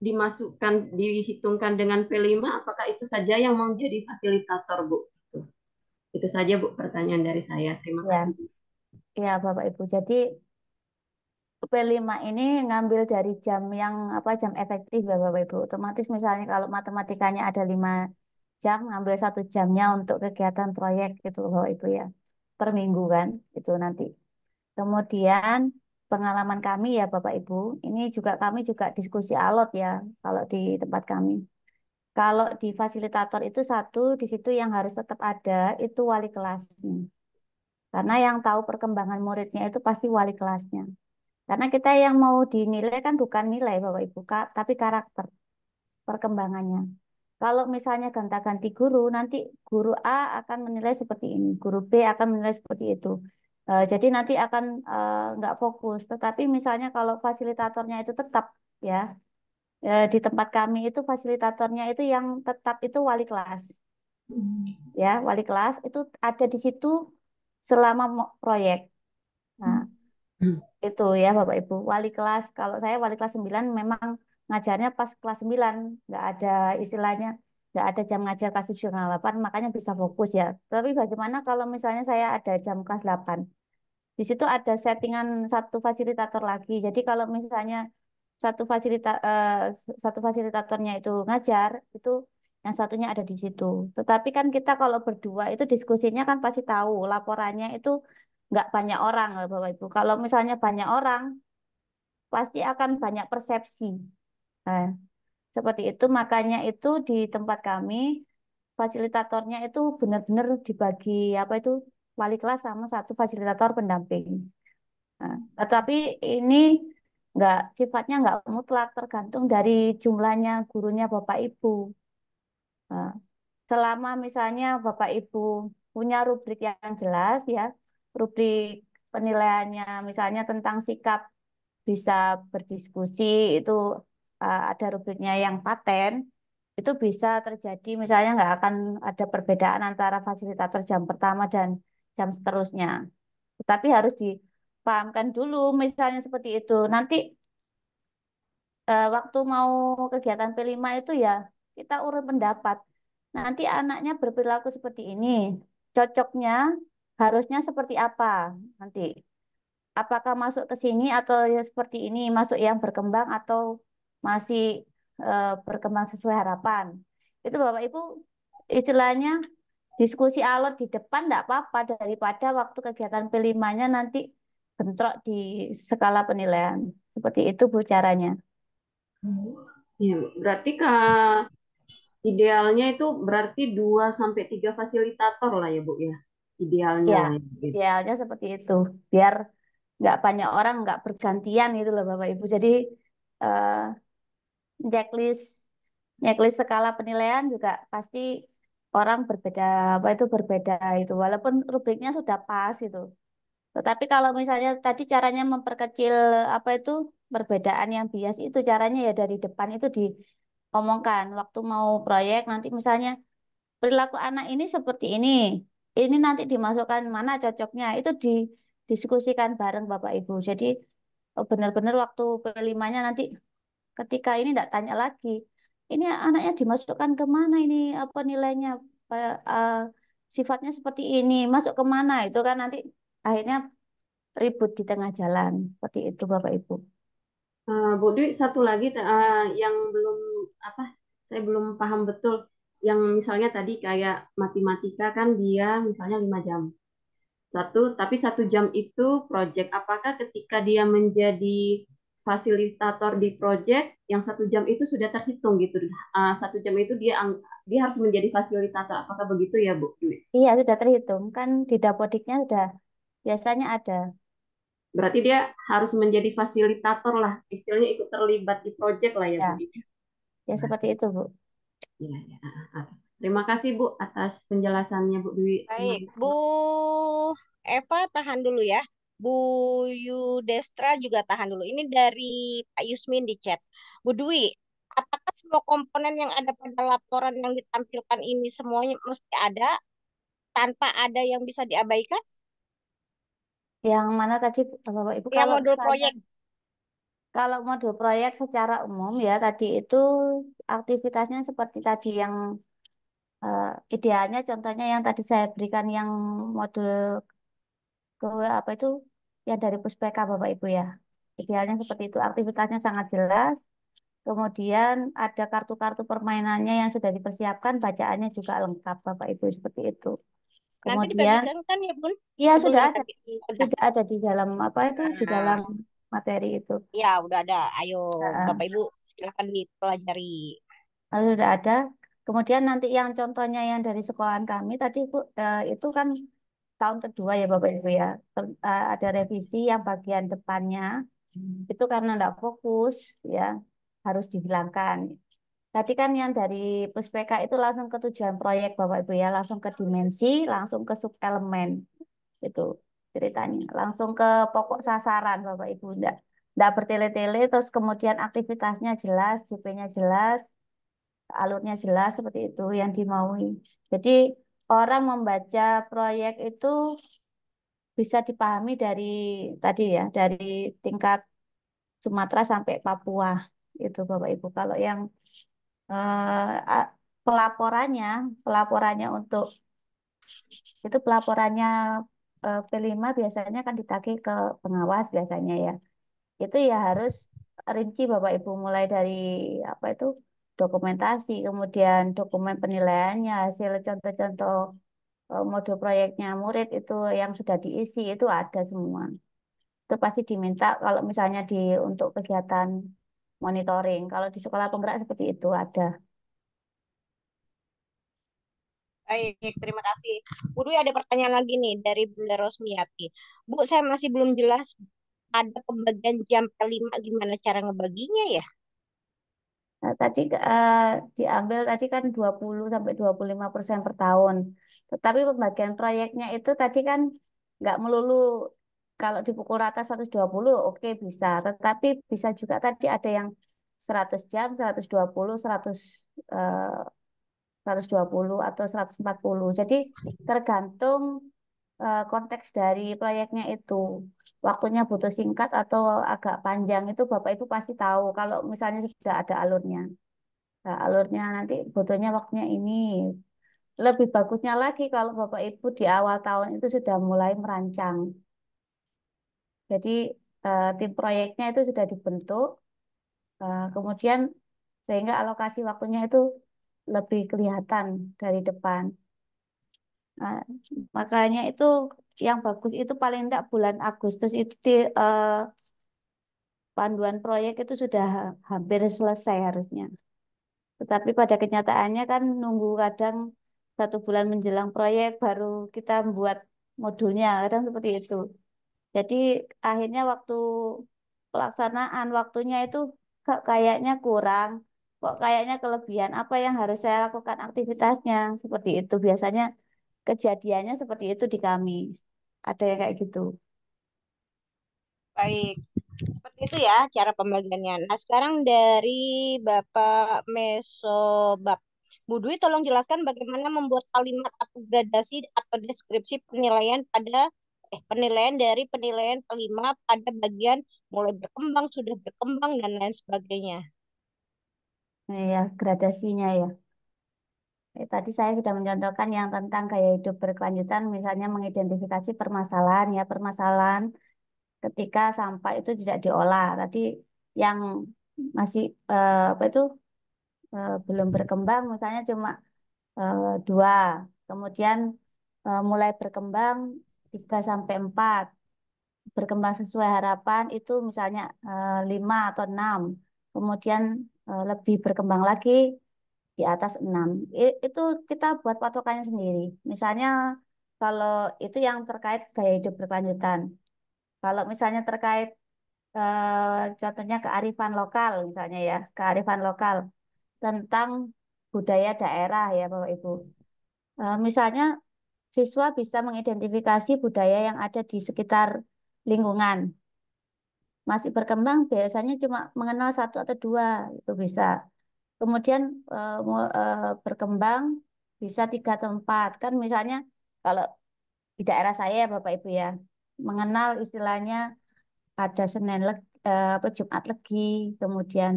dimasukkan dihitungkan dengan P5 apakah itu saja yang mau jadi fasilitator Bu itu, itu saja Bu pertanyaan dari saya terima ya. kasih ya Bapak Ibu jadi P5 ini ngambil dari jam yang apa jam efektif ya Bapak Ibu otomatis misalnya kalau matematikanya ada lima jam ngambil satu jamnya untuk kegiatan proyek gitu Bapak Ibu ya per minggu kan itu nanti kemudian pengalaman kami ya Bapak Ibu. Ini juga kami juga diskusi alot ya kalau di tempat kami. Kalau di fasilitator itu satu di situ yang harus tetap ada itu wali kelasnya. Karena yang tahu perkembangan muridnya itu pasti wali kelasnya. Karena kita yang mau dinilai kan bukan nilai Bapak Ibu, Kak, tapi karakter perkembangannya. Kalau misalnya gonta-ganti guru, nanti guru A akan menilai seperti ini, guru B akan menilai seperti itu. Eh, jadi nanti akan eh, nggak fokus. Tetapi misalnya kalau fasilitatornya itu tetap ya eh, di tempat kami itu fasilitatornya itu yang tetap itu wali kelas, hmm. ya wali kelas itu ada di situ selama proyek. Nah, hmm. itu ya Bapak Ibu wali kelas. Kalau saya wali kelas 9 memang ngajarnya pas kelas 9 nggak ada istilahnya nggak ada jam ngajar kelas 7 setengah 8, makanya bisa fokus ya. Tapi bagaimana kalau misalnya saya ada jam kelas 8? Di situ ada settingan satu fasilitator lagi. Jadi kalau misalnya satu fasilita eh, satu fasilitatornya itu ngajar, itu yang satunya ada di situ. Tetapi kan kita kalau berdua itu diskusinya kan pasti tahu laporannya itu nggak banyak orang Bapak Ibu. Kalau misalnya banyak orang, pasti akan banyak persepsi. Nah, seperti itu, makanya itu di tempat kami fasilitatornya itu benar-benar dibagi apa itu wali kelas sama satu fasilitator pendamping. Nah, tetapi ini nggak sifatnya nggak mutlak tergantung dari jumlahnya gurunya bapak ibu. Nah, selama misalnya bapak ibu punya rubrik yang jelas ya, rubrik penilaiannya misalnya tentang sikap bisa berdiskusi itu uh, ada rubriknya yang paten, itu bisa terjadi misalnya nggak akan ada perbedaan antara fasilitator jam pertama dan jam seterusnya. Tetapi harus dipahamkan dulu misalnya seperti itu. Nanti uh, waktu mau kegiatan P5 itu ya kita urut pendapat. Nanti anaknya berperilaku seperti ini. Cocoknya harusnya seperti apa nanti? Apakah masuk ke sini atau ya seperti ini, masuk yang berkembang atau masih eh, berkembang sesuai harapan. Itu Bapak Ibu istilahnya diskusi alot di depan tidak apa-apa daripada waktu kegiatan P5-nya nanti bentrok di skala penilaian. Seperti itu Bu caranya. Ya, berarti ke idealnya itu berarti 2 sampai 3 fasilitator lah ya Bu ya. Idealnya. Iya, ya, gitu. idealnya seperti itu. Biar nggak banyak orang nggak bergantian itu loh Bapak Ibu. Jadi eh, checklist checklist skala penilaian juga pasti orang berbeda apa itu berbeda itu walaupun rubriknya sudah pas itu tetapi kalau misalnya tadi caranya memperkecil apa itu perbedaan yang bias itu caranya ya dari depan itu diomongkan waktu mau proyek nanti misalnya perilaku anak ini seperti ini ini nanti dimasukkan mana cocoknya itu didiskusikan bareng Bapak Ibu jadi oh, benar-benar waktu p nanti ketika ini tidak tanya lagi ini anaknya dimasukkan kemana ini apa nilainya eh, sifatnya seperti ini masuk kemana itu kan nanti akhirnya ribut di tengah jalan seperti itu bapak ibu. Eh, Bu Dwi satu lagi eh, yang belum apa saya belum paham betul yang misalnya tadi kayak matematika kan dia misalnya lima jam satu tapi satu jam itu project apakah ketika dia menjadi fasilitator di proyek yang satu jam itu sudah terhitung gitu uh, satu jam itu dia dia harus menjadi fasilitator apakah begitu ya Bu? Iya sudah terhitung kan di dapodiknya sudah biasanya ada. Berarti dia harus menjadi fasilitator lah istilahnya ikut terlibat di proyek lah ya, ya. Bu. Iya. Ya seperti itu Bu. Iya ya. Terima kasih Bu atas penjelasannya Bu Dwi. Baik Bu Eva tahan dulu ya. Bu Yudestra juga tahan dulu. Ini dari Pak Yusmin di chat. Bu Dwi, apakah semua komponen yang ada pada laporan yang ditampilkan ini semuanya mesti ada tanpa ada yang bisa diabaikan? Yang mana tadi Bapak Ibu? Yang kalau modul saya, proyek. Kalau modul proyek secara umum ya tadi itu aktivitasnya seperti tadi yang uh, idealnya contohnya yang tadi saya berikan yang modul ke apa itu ya dari Puspeka Bapak Ibu ya. Idealnya seperti itu, aktivitasnya sangat jelas. Kemudian ada kartu-kartu permainannya yang sudah dipersiapkan, bacaannya juga lengkap Bapak Ibu seperti itu. Kemudian Nanti kan ya Bun? Iya sudah ada, sudah ada di dalam apa itu di ah. dalam materi itu. Iya udah ada. Ayo ah. Bapak Ibu silakan dipelajari. Lalu sudah ada. Kemudian nanti yang contohnya yang dari sekolahan kami tadi Bu, eh, itu kan tahun kedua ya Bapak Ibu ya eh, ada revisi yang bagian depannya hmm. itu karena tidak fokus ya harus dihilangkan. Tadi kan yang dari PUSPK itu langsung ke tujuan proyek Bapak Ibu ya, langsung ke dimensi, langsung ke sub elemen itu ceritanya, langsung ke pokok sasaran Bapak Ibu tidak enggak bertele-tele terus kemudian aktivitasnya jelas, cp nya jelas, alurnya jelas seperti itu yang dimaui. Jadi orang membaca proyek itu bisa dipahami dari tadi ya, dari tingkat Sumatera sampai Papua itu Bapak Ibu. Kalau yang eh, pelaporannya, pelaporannya untuk itu pelaporannya eh, P5 biasanya kan ditagih ke pengawas biasanya ya. Itu ya harus rinci Bapak Ibu mulai dari apa itu dokumentasi, kemudian dokumen penilaiannya, hasil contoh-contoh e, modul proyeknya murid itu yang sudah diisi itu ada semua. Itu pasti diminta kalau misalnya di untuk kegiatan monitoring. Kalau di sekolah penggerak seperti itu ada. Baik, terima kasih. Bu ada pertanyaan lagi nih dari Bunda Rosmiati. Bu, saya masih belum jelas ada pembagian jam kelima gimana cara ngebaginya ya? Nah, tadi uh, diambil tadi kan 20 sampai 25 persen per tahun. Tetapi pembagian proyeknya itu tadi kan nggak melulu kalau dipukul rata 120 oke bisa, tetapi bisa juga tadi ada yang 100 jam, 120, 100 uh, 120 atau 140. Jadi tergantung uh, konteks dari proyeknya itu waktunya butuh singkat atau agak panjang itu Bapak Ibu pasti tahu kalau misalnya sudah ada alurnya. Nah, alurnya nanti butuhnya waktunya ini. Lebih bagusnya lagi kalau Bapak Ibu di awal tahun itu sudah mulai merancang. Jadi uh, tim proyeknya itu sudah dibentuk. Uh, kemudian sehingga alokasi waktunya itu lebih kelihatan dari depan. Nah, makanya itu yang bagus itu paling tidak bulan Agustus itu di uh, panduan proyek itu sudah hampir selesai harusnya. Tetapi pada kenyataannya kan nunggu kadang satu bulan menjelang proyek baru kita membuat modulnya, kadang seperti itu. Jadi akhirnya waktu pelaksanaan waktunya itu kayaknya kurang, kok kayaknya kelebihan apa yang harus saya lakukan aktivitasnya seperti itu. Biasanya kejadiannya seperti itu di kami. Ada yang kayak gitu. Baik. Seperti itu ya cara pembagiannya. Nah, sekarang dari Bapak Mesobab. Bu Dwi tolong jelaskan bagaimana membuat kalimat atau gradasi atau deskripsi penilaian pada eh penilaian dari penilaian kelima pada bagian mulai berkembang, sudah berkembang dan lain sebagainya. Nah, ya, gradasinya ya. Eh, tadi saya sudah mencontohkan yang tentang gaya hidup berkelanjutan, misalnya mengidentifikasi permasalahan ya permasalahan ketika sampah itu tidak diolah. Tadi yang masih eh, apa itu eh, belum berkembang, misalnya cuma eh, dua, kemudian eh, mulai berkembang tiga sampai empat, berkembang sesuai harapan itu misalnya eh, lima atau enam, kemudian eh, lebih berkembang lagi di atas 6. Itu kita buat patokannya sendiri. Misalnya kalau itu yang terkait gaya hidup berkelanjutan. Kalau misalnya terkait eh, contohnya kearifan lokal misalnya ya, kearifan lokal tentang budaya daerah ya Bapak Ibu. Eh, misalnya siswa bisa mengidentifikasi budaya yang ada di sekitar lingkungan. Masih berkembang biasanya cuma mengenal satu atau dua itu bisa kemudian uh, berkembang bisa tiga tempat kan misalnya kalau di daerah saya ya, Bapak Ibu ya mengenal istilahnya ada Senin leg, eh, apa Jumat legi kemudian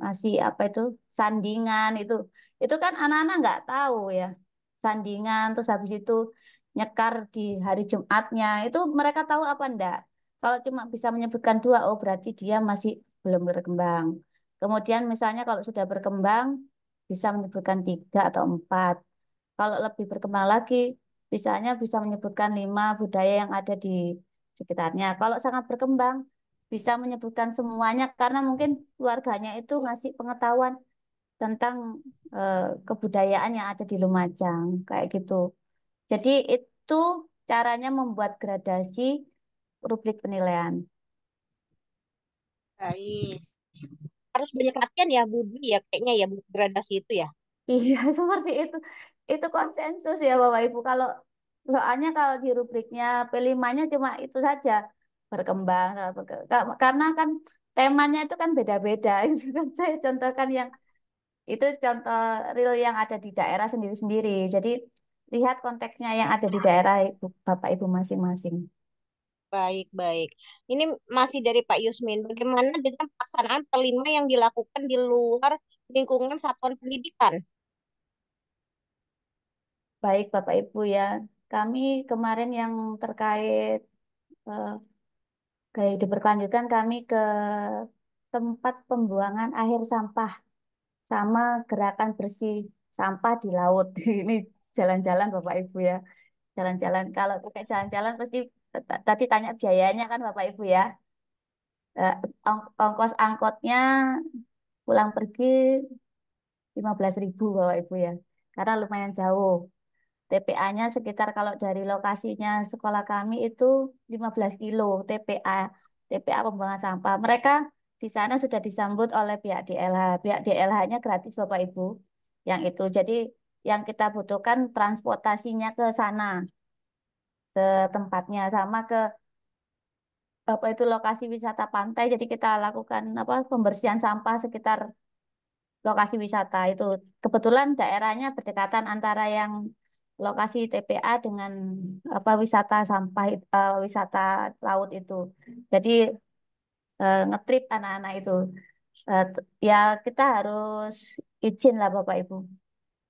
ngasih apa itu sandingan itu itu kan anak-anak nggak tahu ya sandingan terus habis itu nyekar di hari Jumatnya itu mereka tahu apa enggak kalau cuma bisa menyebutkan dua oh berarti dia masih belum berkembang Kemudian misalnya kalau sudah berkembang bisa menyebutkan tiga atau empat. Kalau lebih berkembang lagi, misalnya bisa menyebutkan lima budaya yang ada di sekitarnya. Kalau sangat berkembang, bisa menyebutkan semuanya karena mungkin keluarganya itu ngasih pengetahuan tentang e, kebudayaan yang ada di Lumajang kayak gitu. Jadi itu caranya membuat gradasi rubrik penilaian. Baik harus banyak latihan ya Budi ya kayaknya ya gradasi itu ya. Iya, *laughs* seperti itu. Itu konsensus ya Bapak Ibu. Kalau soalnya kalau di rubriknya P5-nya cuma itu saja berkembang karena kan temanya itu kan beda-beda. *laughs* Itu kan saya contohkan yang itu contoh real yang ada di daerah sendiri-sendiri. Jadi lihat konteksnya yang ada di daerah Ibu, Bapak Ibu masing-masing. Baik, baik. Ini masih dari Pak Yusmin. Bagaimana dengan pelaksanaan kelima yang dilakukan di luar lingkungan satuan pendidikan? Baik, Bapak Ibu ya. Kami kemarin yang terkait eh, berkelanjutan kami ke tempat pembuangan akhir sampah sama gerakan bersih sampah di laut. *laughs* Ini jalan-jalan Bapak Ibu ya. Jalan-jalan kalau pakai jalan-jalan pasti tadi tanya biayanya kan Bapak Ibu ya. Eh, ongkos angkotnya pulang pergi 15.000 Bapak Ibu ya. Karena lumayan jauh. TPA-nya sekitar kalau dari lokasinya sekolah kami itu 15 kilo TPA TPA pembuangan sampah. Mereka di sana sudah disambut oleh pihak DLH. Pihak DLH-nya gratis Bapak Ibu yang itu. Jadi yang kita butuhkan transportasinya ke sana ke tempatnya sama ke apa itu lokasi wisata pantai jadi kita lakukan apa pembersihan sampah sekitar lokasi wisata itu kebetulan daerahnya berdekatan antara yang lokasi TPA dengan apa wisata sampah uh, wisata laut itu jadi uh, ngetrip anak-anak itu uh, ya kita harus izin lah bapak ibu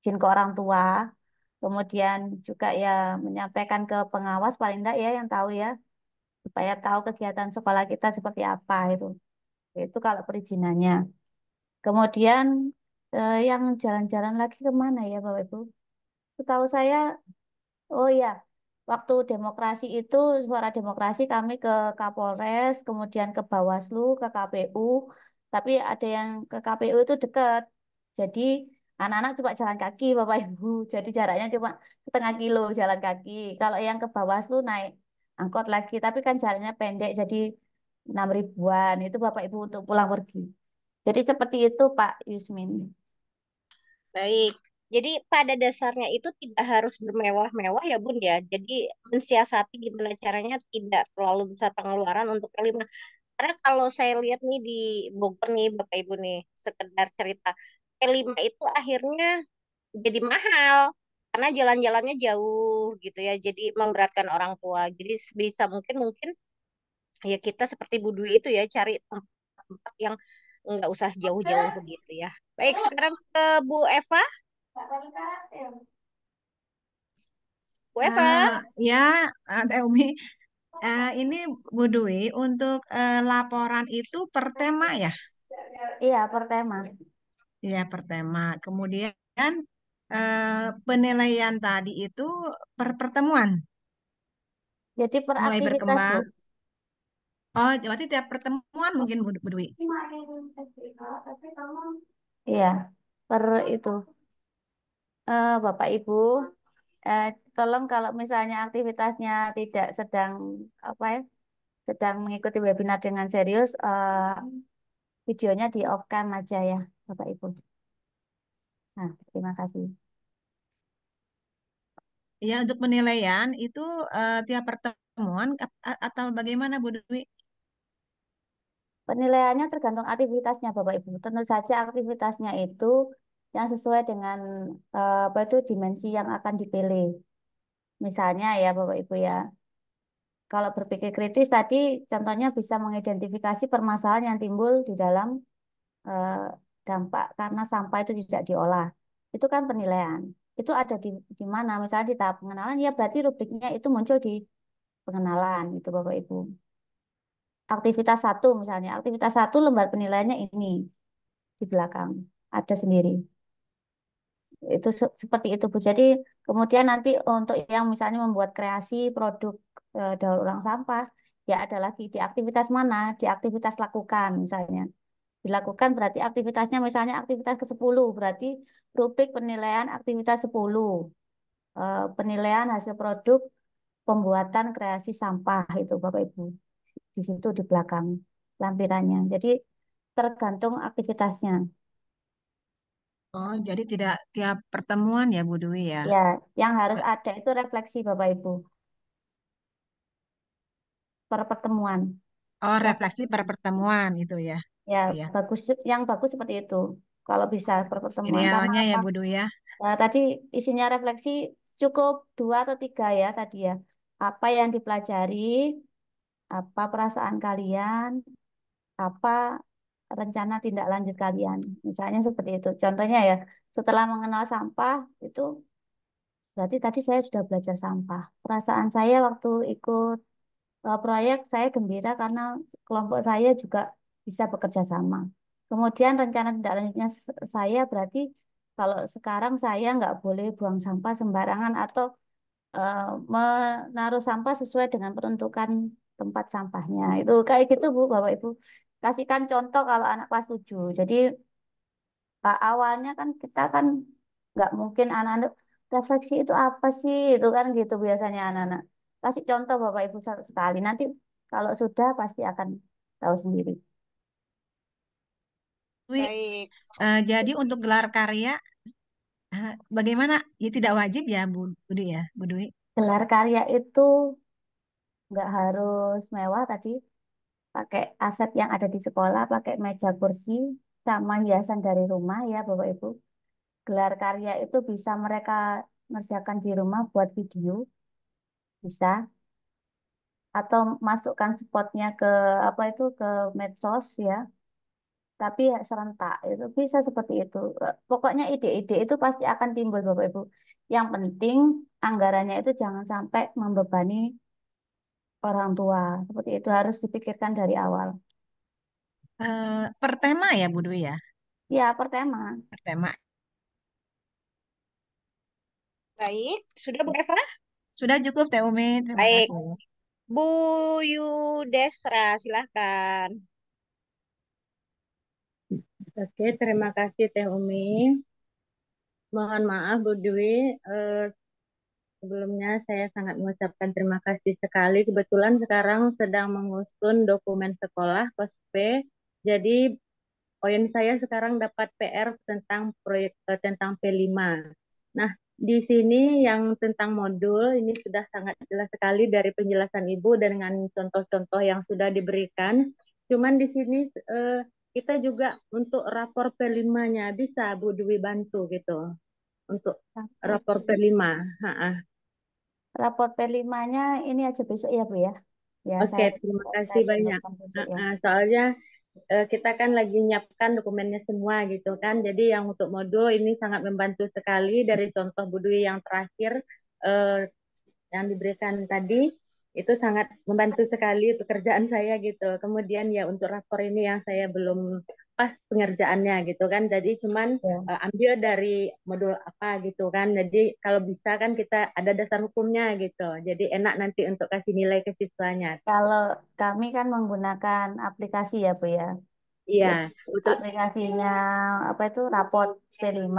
izin ke orang tua kemudian juga ya menyampaikan ke pengawas paling tidak ya yang tahu ya supaya tahu kegiatan sekolah kita seperti apa itu itu kalau perizinannya kemudian eh, yang jalan-jalan lagi kemana ya bapak ibu setahu saya oh ya waktu demokrasi itu suara demokrasi kami ke Kapolres kemudian ke Bawaslu ke KPU tapi ada yang ke KPU itu dekat jadi Anak-anak cuma jalan kaki, Bapak Ibu. *laughs* Jadi jaraknya cuma setengah kilo jalan kaki. Kalau yang ke bawah lu naik angkot lagi, tapi kan jaraknya pendek, jadi enam ribuan. Itu Bapak Ibu untuk pulang pergi. Jadi seperti itu Pak Yusmin. Baik, jadi pada dasarnya itu tidak harus bermewah-mewah ya Bun ya. Jadi mensiasati gimana caranya tidak terlalu besar pengeluaran untuk kelima. Karena kalau saya lihat nih di Bogor nih Bapak Ibu nih, sekedar cerita kelima itu akhirnya jadi mahal karena jalan-jalannya jauh gitu ya jadi memberatkan orang tua jadi bisa mungkin mungkin ya kita seperti Bu Dwi itu ya cari tempat yang nggak usah jauh-jauh begitu ya baik sekarang ke Bu Eva Bu Eva uh, ya ada Umi uh, eh, ini Bu Dwi untuk uh, laporan itu per tema ya iya per tema Iya, pertama. Kemudian eh, penilaian tadi itu per pertemuan Jadi per mulai aktivitas, berkembang. Oh, berarti tiap pertemuan mungkin Bu, Dwi. Iya, per itu. Eh, Bapak Ibu, eh, tolong kalau misalnya aktivitasnya tidak sedang apa ya, sedang mengikuti webinar dengan serius, eh, videonya di off kan aja ya. Bapak Ibu. Nah, terima kasih. Ya, untuk penilaian itu uh, tiap pertemuan atau bagaimana Bu Dewi? Penilaiannya tergantung aktivitasnya Bapak Ibu. Tentu saja aktivitasnya itu yang sesuai dengan uh, apa itu dimensi yang akan dipilih. Misalnya ya Bapak Ibu ya, kalau berpikir kritis tadi contohnya bisa mengidentifikasi permasalahan yang timbul di dalam uh, dampak karena sampah itu tidak diolah. Itu kan penilaian. Itu ada di, di mana? Misalnya di tahap pengenalan, ya berarti rubriknya itu muncul di pengenalan, itu Bapak Ibu. Aktivitas satu misalnya, aktivitas satu lembar penilaiannya ini di belakang, ada sendiri. Itu se seperti itu Bu. Jadi kemudian nanti untuk yang misalnya membuat kreasi produk e, daur ulang sampah, ya ada lagi di aktivitas mana, di aktivitas lakukan misalnya dilakukan berarti aktivitasnya misalnya aktivitas ke-10 berarti rubrik penilaian aktivitas 10 eh, penilaian hasil produk pembuatan kreasi sampah itu Bapak Ibu di situ di belakang lampirannya jadi tergantung aktivitasnya Oh, jadi tidak tiap pertemuan ya Bu Dwi ya? Ya, yang harus so, ada itu refleksi Bapak Ibu. Per pertemuan. Oh, refleksi per pertemuan itu ya. Ya, ya. bagus yang bagus seperti itu. Kalau bisa pertemuan sama Idealnya ya ya. Nah, tadi isinya refleksi cukup dua atau tiga ya tadi ya. Apa yang dipelajari, apa perasaan kalian, apa rencana tindak lanjut kalian. Misalnya seperti itu. Contohnya ya, setelah mengenal sampah itu berarti tadi saya sudah belajar sampah. Perasaan saya waktu ikut eh, proyek saya gembira karena kelompok saya juga bisa bekerja sama. Kemudian rencana tindak lanjutnya saya berarti kalau sekarang saya nggak boleh buang sampah sembarangan atau uh, menaruh sampah sesuai dengan peruntukan tempat sampahnya. Itu kayak gitu Bu, Bapak Ibu. Kasihkan contoh kalau anak kelas 7. Jadi awalnya kan kita kan nggak mungkin anak-anak refleksi itu apa sih itu kan gitu biasanya anak-anak kasih contoh bapak ibu sekali nanti kalau sudah pasti akan tahu sendiri Wi, Baik. Eh, jadi untuk gelar karya uh, bagaimana? Ya tidak wajib ya Bu Budi ya, Bu Dwi. Gelar karya itu nggak harus mewah tadi. Pakai aset yang ada di sekolah, pakai meja kursi, sama hiasan dari rumah ya Bapak Ibu. Gelar karya itu bisa mereka ngerjakan di rumah buat video, bisa. Atau masukkan spotnya ke apa itu ke medsos ya tapi ya serentak itu bisa seperti itu eh, pokoknya ide-ide itu pasti akan timbul bapak ibu yang penting anggarannya itu jangan sampai membebani orang tua seperti itu harus dipikirkan dari awal uh, pertema ya Bu Dwi ya ya pertema pertema baik sudah Bu Eva sudah cukup Teh Umi terima baik kasih. Bu Yudesra silahkan Oke, terima kasih Teh Umi. Mohon maaf Bu Dwi, eh, sebelumnya saya sangat mengucapkan terima kasih sekali. Kebetulan sekarang sedang mengusun dokumen sekolah KOSPE, jadi poin saya sekarang dapat PR tentang proyek eh, tentang P5. Nah, di sini yang tentang modul ini sudah sangat jelas sekali dari penjelasan Ibu dengan contoh-contoh yang sudah diberikan. Cuman di sini eh, kita juga untuk rapor P5-nya bisa Bu Dwi bantu gitu untuk rapor P5. Ha -ha. Rapor P5-nya ini aja besok ya Bu ya. ya Oke, okay, terima kasih saya banyak. ya. Soalnya eh, kita kan lagi nyiapkan dokumennya semua gitu kan. Jadi yang untuk modul ini sangat membantu sekali dari contoh Bu Dwi yang terakhir eh, yang diberikan tadi itu sangat membantu sekali pekerjaan saya gitu. Kemudian ya untuk rapor ini yang saya belum pas pengerjaannya gitu kan. Jadi cuman ya. uh, ambil dari modul apa gitu kan. Jadi kalau bisa kan kita ada dasar hukumnya gitu. Jadi enak nanti untuk kasih nilai ke siswanya. Kalau kami kan menggunakan aplikasi ya Bu ya. Iya, untuk aplikasinya apa itu rapot P5.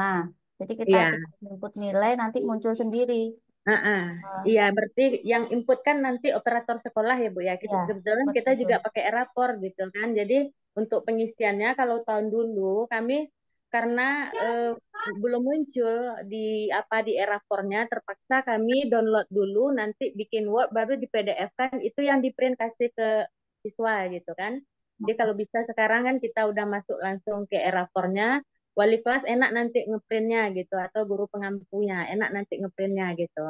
Jadi kita ya. input nilai nanti muncul sendiri Uh-uh. Uh. Iya, berarti yang input kan nanti operator sekolah ya Bu ya. Kita ya, kebetulan betul. kita juga pakai rapor gitu kan. Jadi untuk pengisiannya kalau tahun dulu kami karena uh, belum muncul di apa di erapornya terpaksa kami download dulu nanti bikin Word baru di PDF kan itu yang di print kasih ke siswa gitu kan. Jadi kalau bisa sekarang kan kita udah masuk langsung ke erapornya wali kelas enak nanti ngeprintnya gitu atau guru pengampunya enak nanti ngeprintnya gitu.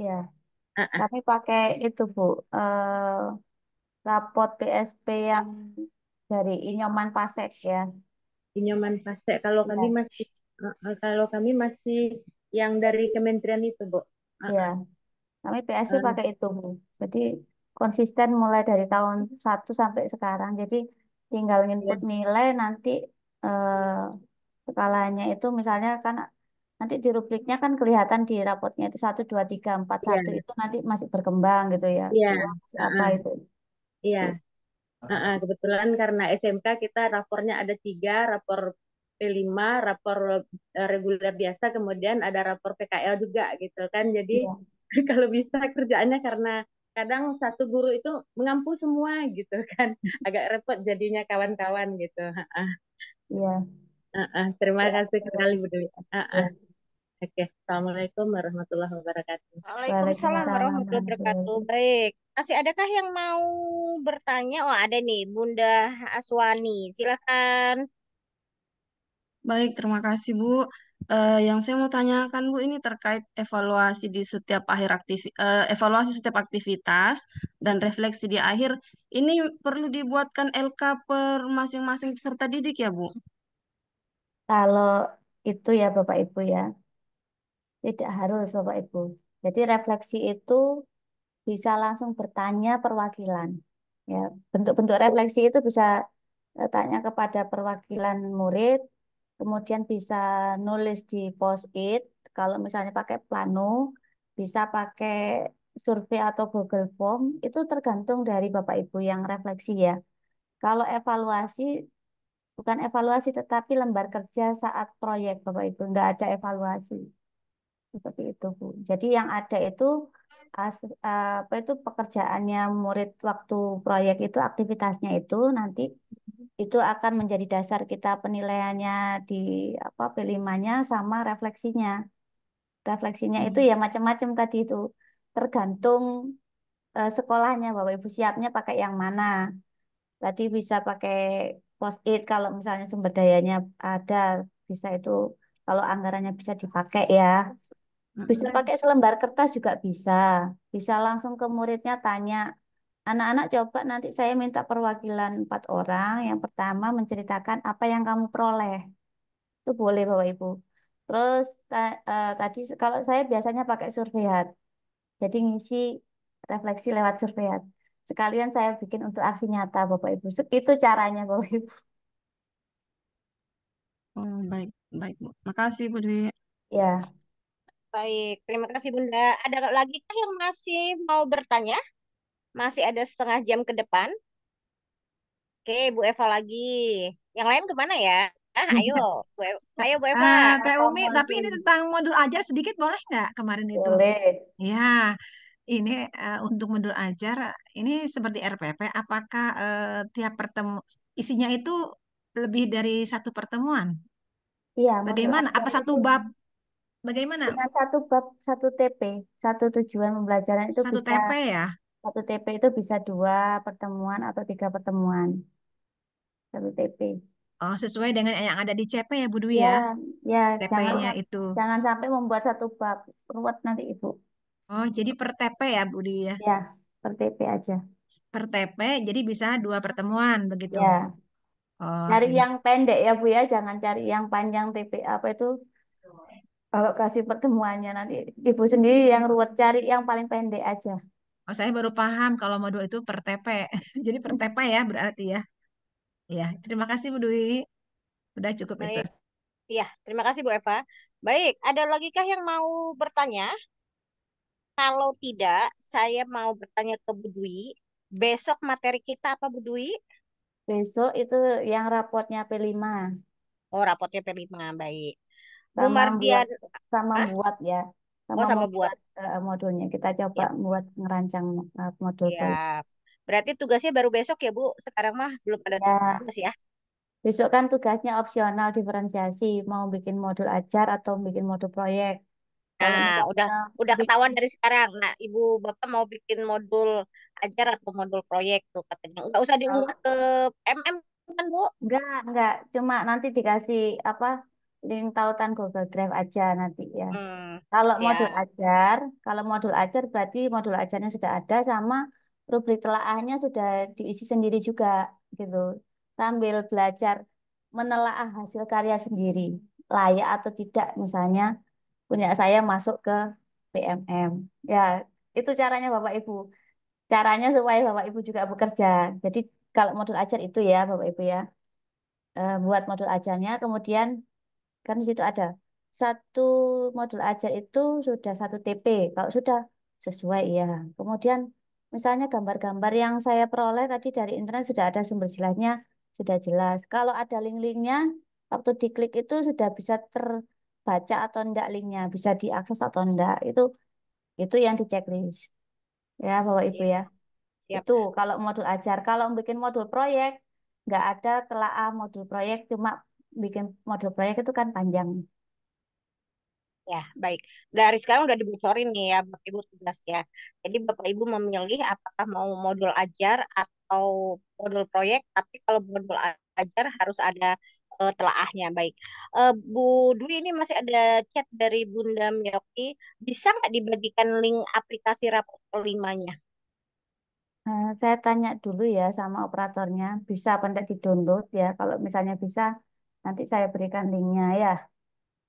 ya. Uh-uh. tapi pakai itu Bu, eh, rapot PSP yang dari Inyoman Pasek ya. Inyoman Pasek. Kalau ya. kami masih uh, kalau kami masih yang dari kementerian itu Bu. Uh-uh. Ya. Kami PSP uh. pakai itu Bu. Jadi konsisten mulai dari tahun satu sampai sekarang. Jadi tinggal iya. input nilai nanti eh, skalanya itu misalnya kan nanti di rubriknya kan kelihatan di rapotnya itu satu dua tiga empat iya. satu itu nanti masih berkembang gitu ya iya, Dua, apa itu iya. -uh, kebetulan karena SMK kita rapornya ada tiga, rapor P5, rapor eh, reguler biasa, kemudian ada rapor PKL juga gitu kan. Jadi Iya. *laughs* kalau bisa kerjaannya karena kadang satu guru itu mengampu semua gitu kan. *laughs* Agak repot jadinya kawan-kawan gitu. -uh. Iya. Uh -uh. Terima yeah. kasih sekali Bu Dewi. Uh -uh. Ya. Oke, okay. Assalamualaikum warahmatullahi wabarakatuh. Waalaikumsalam warahmatullahi wabarakatuh. Baik, masih adakah yang mau bertanya? Oh, ada nih Bunda Aswani. Silakan. Baik, terima kasih Bu. Uh, yang saya mau tanyakan Bu ini terkait evaluasi di setiap akhir aktif uh, eh, evaluasi setiap aktivitas dan refleksi di akhir ini perlu dibuatkan LK per masing-masing peserta didik ya Bu? Kalau itu ya Bapak Ibu ya, tidak harus Bapak Ibu. Jadi refleksi itu bisa langsung bertanya perwakilan. Ya, bentuk-bentuk refleksi itu bisa eh, tanya kepada perwakilan murid kemudian bisa nulis di post-it. Kalau misalnya pakai plano, bisa pakai survei atau Google Form, itu tergantung dari Bapak Ibu yang refleksi ya. Kalau evaluasi, bukan evaluasi tetapi lembar kerja saat proyek Bapak Ibu, nggak ada evaluasi. Seperti itu Bu. Jadi yang ada itu as, eh, apa itu pekerjaannya murid waktu proyek itu aktivitasnya itu nanti itu akan menjadi dasar kita penilaiannya di apa pelimanya sama refleksinya. Refleksinya itu hmm. ya macam-macam tadi itu tergantung uh, sekolahnya Bapak Ibu siapnya pakai yang mana. Tadi bisa pakai post it kalau misalnya sumber dayanya ada bisa itu kalau anggarannya bisa dipakai ya. Bisa hmm. pakai selembar kertas juga bisa. Bisa langsung ke muridnya tanya Anak-anak coba nanti saya minta perwakilan empat orang. Yang pertama menceritakan apa yang kamu peroleh. Itu boleh Bapak Ibu. Terus ta uh, tadi kalau saya biasanya pakai survei hat. Jadi ngisi refleksi lewat survei hat. Sekalian saya bikin untuk aksi nyata Bapak Ibu. Itu caranya Bapak Ibu. Oh, baik, baik Makasih Bu Dwi. Ya. Baik, terima kasih Bunda. Ada lagi kah yang masih mau bertanya? Masih ada setengah jam ke depan. Oke, Bu Eva lagi. Yang lain kemana ya? Ah, iya. e-, ayo, Bu Eva. Bu Eva. Ah, Teh Umi, tapi ini tentang modul ajar sedikit boleh nggak kemarin itu? Boleh. Ya, ini uh, untuk modul ajar ini seperti RPP. Apakah uh, tiap pertemu isinya itu lebih dari satu pertemuan? Iya. Bagaimana? Apa satu bab? Bagaimana? Dengan satu bab, satu TP, satu tujuan pembelajaran itu satu bisa TP ya? Satu TP itu bisa dua pertemuan atau tiga pertemuan. Satu TP. Oh, sesuai dengan yang ada di CP ya, Bu Dwi iya, Ya, ya. ya itu. jangan sampai membuat satu bab ruwet nanti Ibu. Oh, jadi per TP ya, Bu Dwi ya. Ya, per TP aja. Per TP jadi bisa dua pertemuan begitu. Ya, Oh, cari ini. yang pendek ya Bu ya, jangan cari yang panjang TP apa itu. Kalau kasih pertemuannya nanti Ibu sendiri yang ruwet cari yang paling pendek aja. Oh, saya baru paham kalau modul itu per TP. *laughs* Jadi per TP ya berarti ya. Ya, terima kasih Bu Dwi. sudah cukup Baik. itu. Iya, terima kasih Bu Eva. Baik, ada lagi kah yang mau bertanya? Kalau tidak, saya mau bertanya ke Bu Dwi. Besok materi kita apa Bu Dwi? Besok itu yang rapotnya P5. Oh, rapotnya P5, baik. Sama Bu Mardian. Buat, sama buat ya. Sama oh, sama buat. buat uh, modulnya. Kita coba ya. buat ngerancang uh, modul ya. Berarti tugasnya baru besok ya, Bu? Sekarang mah belum ada ya. tugas ya? Besok kan tugasnya opsional diferensiasi, mau bikin modul ajar atau bikin modul proyek. Nah, udah kita... udah ketahuan dari sekarang. Nah, Ibu Bapak mau bikin modul ajar atau modul proyek tuh katanya. Enggak usah diunggah ke MM kan, Bu? Enggak, enggak. Cuma nanti dikasih apa link tautan Google Drive aja nanti ya. Hmm, kalau siap. modul ajar, kalau modul ajar berarti modul ajarnya sudah ada sama rubrik telaahnya sudah diisi sendiri juga gitu. Sambil belajar menelaah hasil karya sendiri, layak atau tidak misalnya punya saya masuk ke PMM. Ya, itu caranya Bapak Ibu. Caranya supaya Bapak Ibu juga bekerja. Jadi kalau modul ajar itu ya Bapak Ibu ya eh, buat modul ajarnya, kemudian Kan di situ ada satu modul ajar itu sudah satu TP. Kalau sudah sesuai ya. Kemudian misalnya gambar-gambar yang saya peroleh tadi dari internet sudah ada sumber silahnya sudah jelas. Kalau ada link-linknya, waktu diklik itu sudah bisa terbaca atau enggak linknya, bisa diakses atau enggak. Itu itu yang di checklist. Ya, Bapak Ibu ya. Itu kalau modul ajar. Kalau bikin modul proyek, nggak ada telaah modul proyek, cuma bikin model proyek itu kan panjang. Ya, baik. Dari sekarang udah dibocorin nih ya Bapak Ibu tugasnya. Jadi Bapak Ibu memilih apakah mau modul ajar atau modul proyek, tapi kalau modul ajar harus ada uh, telaahnya. Baik. Uh, Bu Dwi ini masih ada chat dari Bunda Myoki. Bisa nggak dibagikan link aplikasi rapor limanya? Uh, eh, saya tanya dulu ya sama operatornya, bisa apa tidak di-download ya. Kalau misalnya bisa, Nanti saya berikan linknya ya.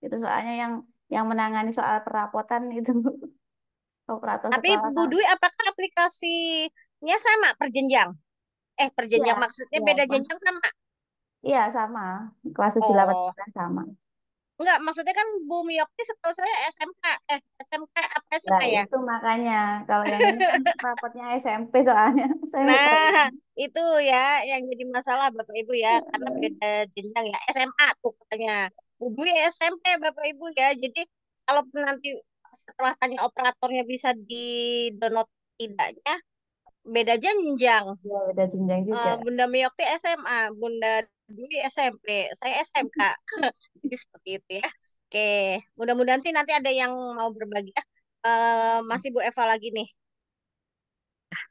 Itu soalnya yang yang menangani soal perapotan itu *laughs* operator Tapi Bu Dwi, apakah aplikasinya sama perjenjang? Eh, perjenjang ya, maksudnya ya, beda jenjang sama? Iya, sama. Kelas 7 oh. 8 sama. Enggak, maksudnya kan Bu Miyokti setahu saya SMK, eh SMK apa SMK nah, ya? itu makanya. Kalau yang ini kan *laughs* rapotnya SMP soalnya. *laughs* Saya nah, tahu. itu ya yang jadi masalah Bapak Ibu ya, iya. karena beda jenjang ya. SMA tuh katanya. Bu Dwi SMP Bapak Ibu ya. Jadi kalau nanti setelah tanya operatornya bisa di download tidaknya beda jenjang. Ya, beda jenjang juga. Eh, Bunda Miyokti SMA, Bunda dulu SMP, saya SMK. *laughs* Jadi seperti itu ya. Oke, mudah-mudahan sih nanti ada yang mau berbagi ya. Uh, masih Bu Eva lagi nih.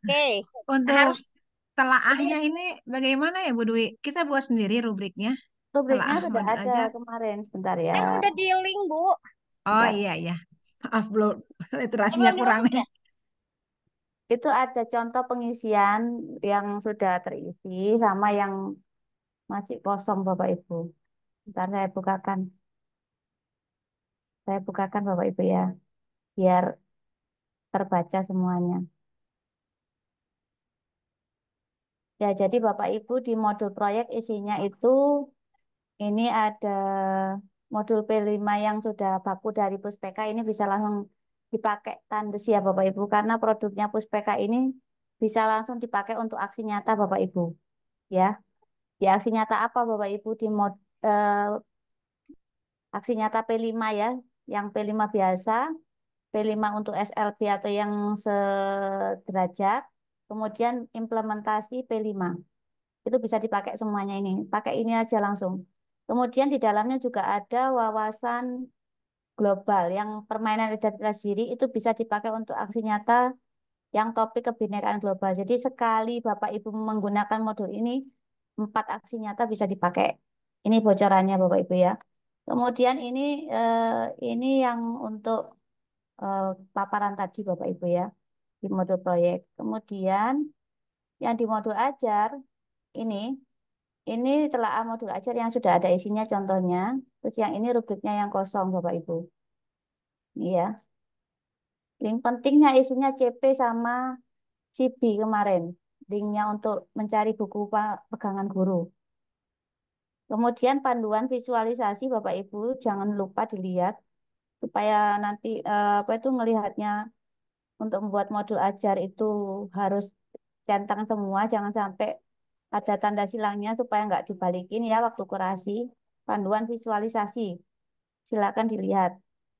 Oke. Untuk harus telaahnya ini bagaimana ya Bu Dwi? Kita buat sendiri rubriknya. Rubriknya sudah ada aja. kemarin, sebentar ya. Kan udah di link Bu. Oh iya iya. Upload literasinya belum kurang nih. Itu ada contoh pengisian yang sudah terisi sama yang masih kosong Bapak Ibu. Ntar saya bukakan. Saya bukakan Bapak Ibu ya. Biar terbaca semuanya. Ya, jadi Bapak Ibu di modul proyek isinya itu ini ada modul P5 yang sudah baku dari Puspeka ini bisa langsung dipakai tandes ya Bapak Ibu karena produknya Puspeka ini bisa langsung dipakai untuk aksi nyata Bapak Ibu. Ya di aksi nyata apa Bapak Ibu di mod, eh, aksi nyata P5 ya, yang P5 biasa, P5 untuk SLB atau yang sederajat, kemudian implementasi P5. Itu bisa dipakai semuanya ini, pakai ini aja langsung. Kemudian di dalamnya juga ada wawasan global yang permainan identitas diri itu bisa dipakai untuk aksi nyata yang topik kebinekaan global. Jadi sekali Bapak Ibu menggunakan modul ini, empat aksi nyata bisa dipakai. Ini bocorannya Bapak Ibu ya. Kemudian ini eh, ini yang untuk eh, paparan tadi Bapak Ibu ya di modul proyek. Kemudian yang di modul ajar ini ini telah modul ajar yang sudah ada isinya contohnya. Terus yang ini rubriknya yang kosong Bapak Ibu. Iya. Link pentingnya isinya CP sama CB kemarin linknya untuk mencari buku pegangan guru. Kemudian panduan visualisasi Bapak Ibu jangan lupa dilihat supaya nanti eh, apa itu melihatnya untuk membuat modul ajar itu harus centang semua jangan sampai ada tanda silangnya supaya nggak dibalikin ya waktu kurasi panduan visualisasi silakan dilihat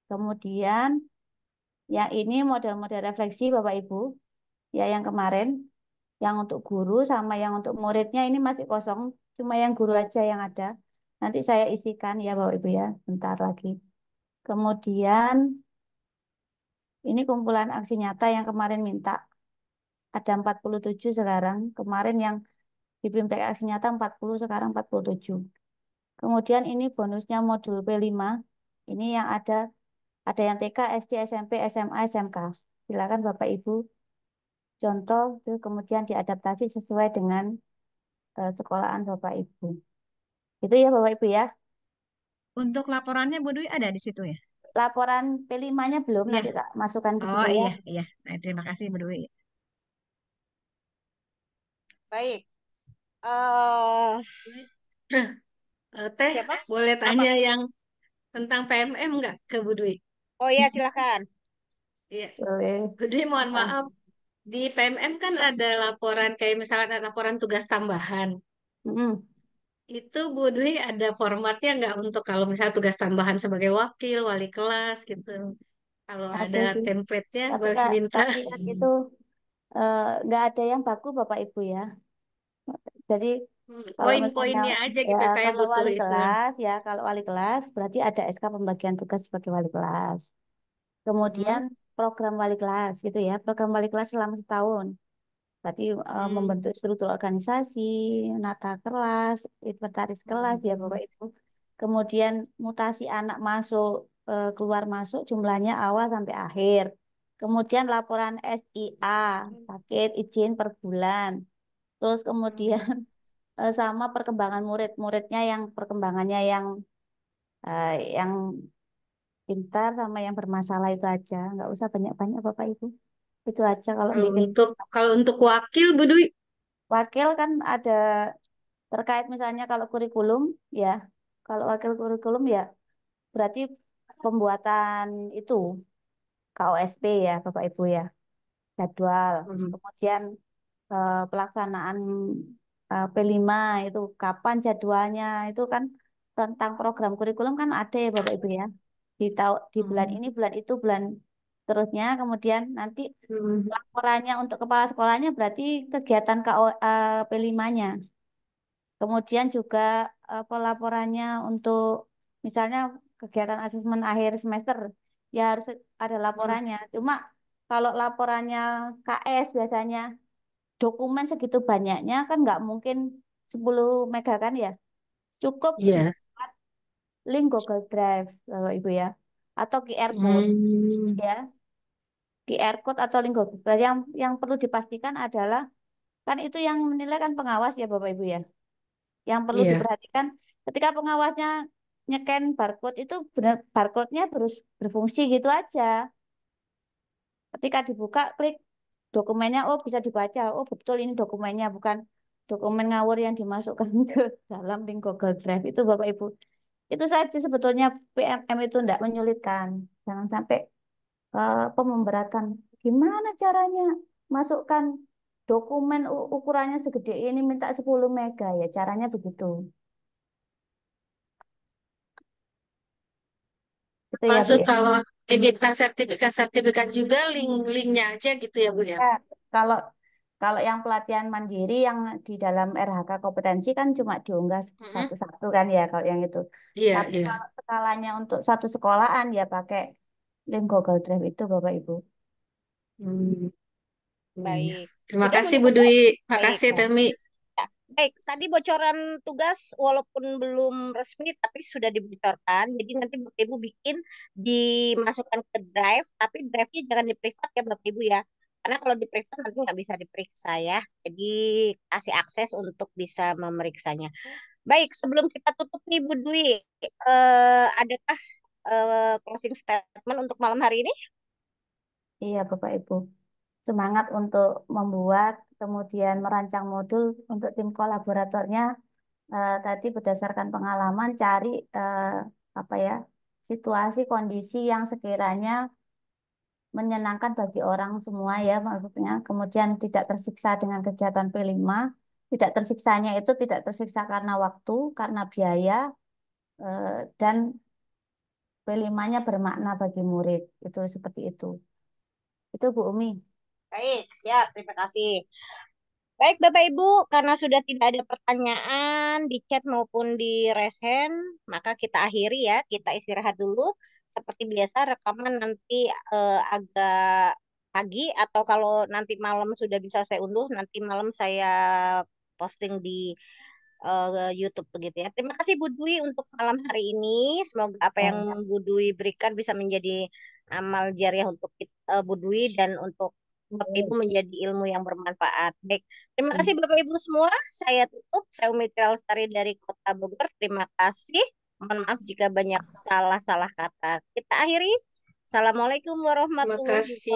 kemudian yang ini model-model refleksi Bapak Ibu ya yang kemarin yang untuk guru sama yang untuk muridnya ini masih kosong cuma yang guru aja yang ada nanti saya isikan ya bapak ibu ya bentar lagi kemudian ini kumpulan aksi nyata yang kemarin minta ada 47 sekarang kemarin yang di Bimtek aksi nyata 40 sekarang 47 kemudian ini bonusnya modul P5 ini yang ada ada yang TK, SD, SMP, SMA, SMK. Silakan Bapak Ibu contoh itu kemudian diadaptasi sesuai dengan uh, sekolahan Bapak Ibu. Itu ya Bapak Ibu ya. Untuk laporannya Bu Dwi ada di situ ya? Laporan P5-nya belum, ya. nanti tak masukkan di Oh situ iya, ya. iya. Nah, terima kasih Bu Dwi. Baik. Uh, *clears throat* Teh, siapa? boleh tanya Apa? yang tentang PMM enggak ke Bu Dwi? Oh iya, silakan. Iya. Boleh. Bu Dwi mohon maaf di PMM kan ada laporan kayak misalnya ada laporan tugas tambahan. mm Itu Bu Dwi ada formatnya nggak untuk kalau misalnya tugas tambahan sebagai wakil, wali kelas gitu. Kalau ada, ada template-nya tapi minta. itu eh, nggak uh, ada yang baku Bapak Ibu ya. Jadi hmm, poin-poinnya aja gitu ya, saya butuh wali itu. kelas ya kalau wali kelas berarti ada SK pembagian tugas sebagai wali kelas. Kemudian hmm program wali kelas gitu ya, program wali kelas selama setahun. Tapi uh, e, hmm. membentuk struktur organisasi, nata kelas, inventaris kelas ya hmm. ya Bapak itu Kemudian mutasi anak masuk uh, keluar masuk jumlahnya awal sampai akhir. Kemudian laporan SIA, sakit izin per bulan. Terus kemudian hmm. *laughs* e, sama perkembangan murid-muridnya yang perkembangannya yang uh, yang pintar sama yang bermasalah itu aja nggak usah banyak-banyak Bapak Ibu itu aja kalau Kalau bikin untuk kalau untuk wakil Bu Dwi, wakil kan ada terkait misalnya kalau kurikulum ya kalau wakil kurikulum ya berarti pembuatan itu KOSP ya Bapak Ibu ya jadwal hmm. kemudian eh, pelaksanaan eh, P5 itu kapan jadwalnya itu kan tentang program kurikulum kan ada ya Bapak Ibu ya di tahu di hmm. bulan ini bulan itu bulan terusnya kemudian nanti hmm. laporannya untuk kepala sekolahnya berarti kegiatan KO, uh, eh, p nya kemudian juga eh, pelaporannya untuk misalnya kegiatan asesmen akhir semester ya harus ada laporannya hmm. cuma kalau laporannya KS biasanya dokumen segitu banyaknya kan nggak mungkin 10 mega kan ya cukup yeah link Google Drive, Bapak Ibu ya, atau QR code hmm. ya. QR code atau link Google Drive yang yang perlu dipastikan adalah kan itu yang menilai kan pengawas ya Bapak Ibu ya. Yang perlu yeah. diperhatikan ketika pengawasnya nyeken barcode itu benar barcode-nya terus berfungsi gitu aja. Ketika dibuka klik dokumennya oh bisa dibaca, oh betul ini dokumennya bukan dokumen ngawur yang dimasukkan *laughs* ke dalam link Google Drive itu Bapak Ibu itu saja sebetulnya PMM itu tidak menyulitkan. Jangan sampai apa eh, memberatkan. Gimana caranya masukkan dokumen ukurannya segede ini minta 10 mega ya caranya begitu. gitu ya, ya. kalau diminta sertifikat sertifikat juga link-linknya aja gitu ya Bu ya iya, kalau kalau yang pelatihan mandiri yang di dalam RHK kompetensi kan cuma diunggah satu-satu kan ya kalau yang itu. Iya, Tapi yeah. kalau skalanya untuk satu sekolahan ya pakai link Google Drive itu Bapak Ibu. Hmm. Iya. Baik. Terima Udah kasih Bu Dwi. Terima kasih Temi. Ya, baik, tadi bocoran tugas walaupun belum resmi tapi sudah dibocorkan. Jadi nanti Bapak Ibu bikin dimasukkan ke drive, tapi drive-nya jangan di privat ya Bapak Ibu ya. Karena kalau di privat nanti nggak bisa diperiksa ya. Jadi kasih akses untuk bisa memeriksanya. Baik, sebelum kita tutup nih Bu Dwi, eh, adakah eh, closing statement untuk malam hari ini? Iya Bapak Ibu, semangat untuk membuat kemudian merancang modul untuk tim kolaboratornya eh, tadi berdasarkan pengalaman cari eh, apa ya situasi kondisi yang sekiranya menyenangkan bagi orang semua ya maksudnya. Kemudian tidak tersiksa dengan kegiatan P5. Tidak tersiksanya itu tidak tersiksa karena waktu, karena biaya, eh, dan P5-nya bermakna bagi murid. Itu seperti itu. Itu Bu Umi. Baik, siap. Terima kasih. Baik Bapak Ibu, karena sudah tidak ada pertanyaan di chat maupun di resen maka kita akhiri ya, kita istirahat dulu seperti biasa rekaman nanti uh, agak pagi atau kalau nanti malam sudah bisa saya unduh nanti malam saya posting di uh, YouTube begitu ya. Terima kasih Bu Dwi untuk malam hari ini. Semoga apa yang hmm. Bu Dwi berikan bisa menjadi amal jariah untuk kita, uh, eh, Bu Dwi dan untuk Bapak Ibu menjadi ilmu yang bermanfaat. Baik, terima iya. kasih Bapak Ibu semua. Saya tutup. Saya Umi Lestari dari Kota Bogor. Terima kasih. Mohon maaf jika banyak salah-salah kata. Kita akhiri. Assalamualaikum warahmatullahi wabarakatuh.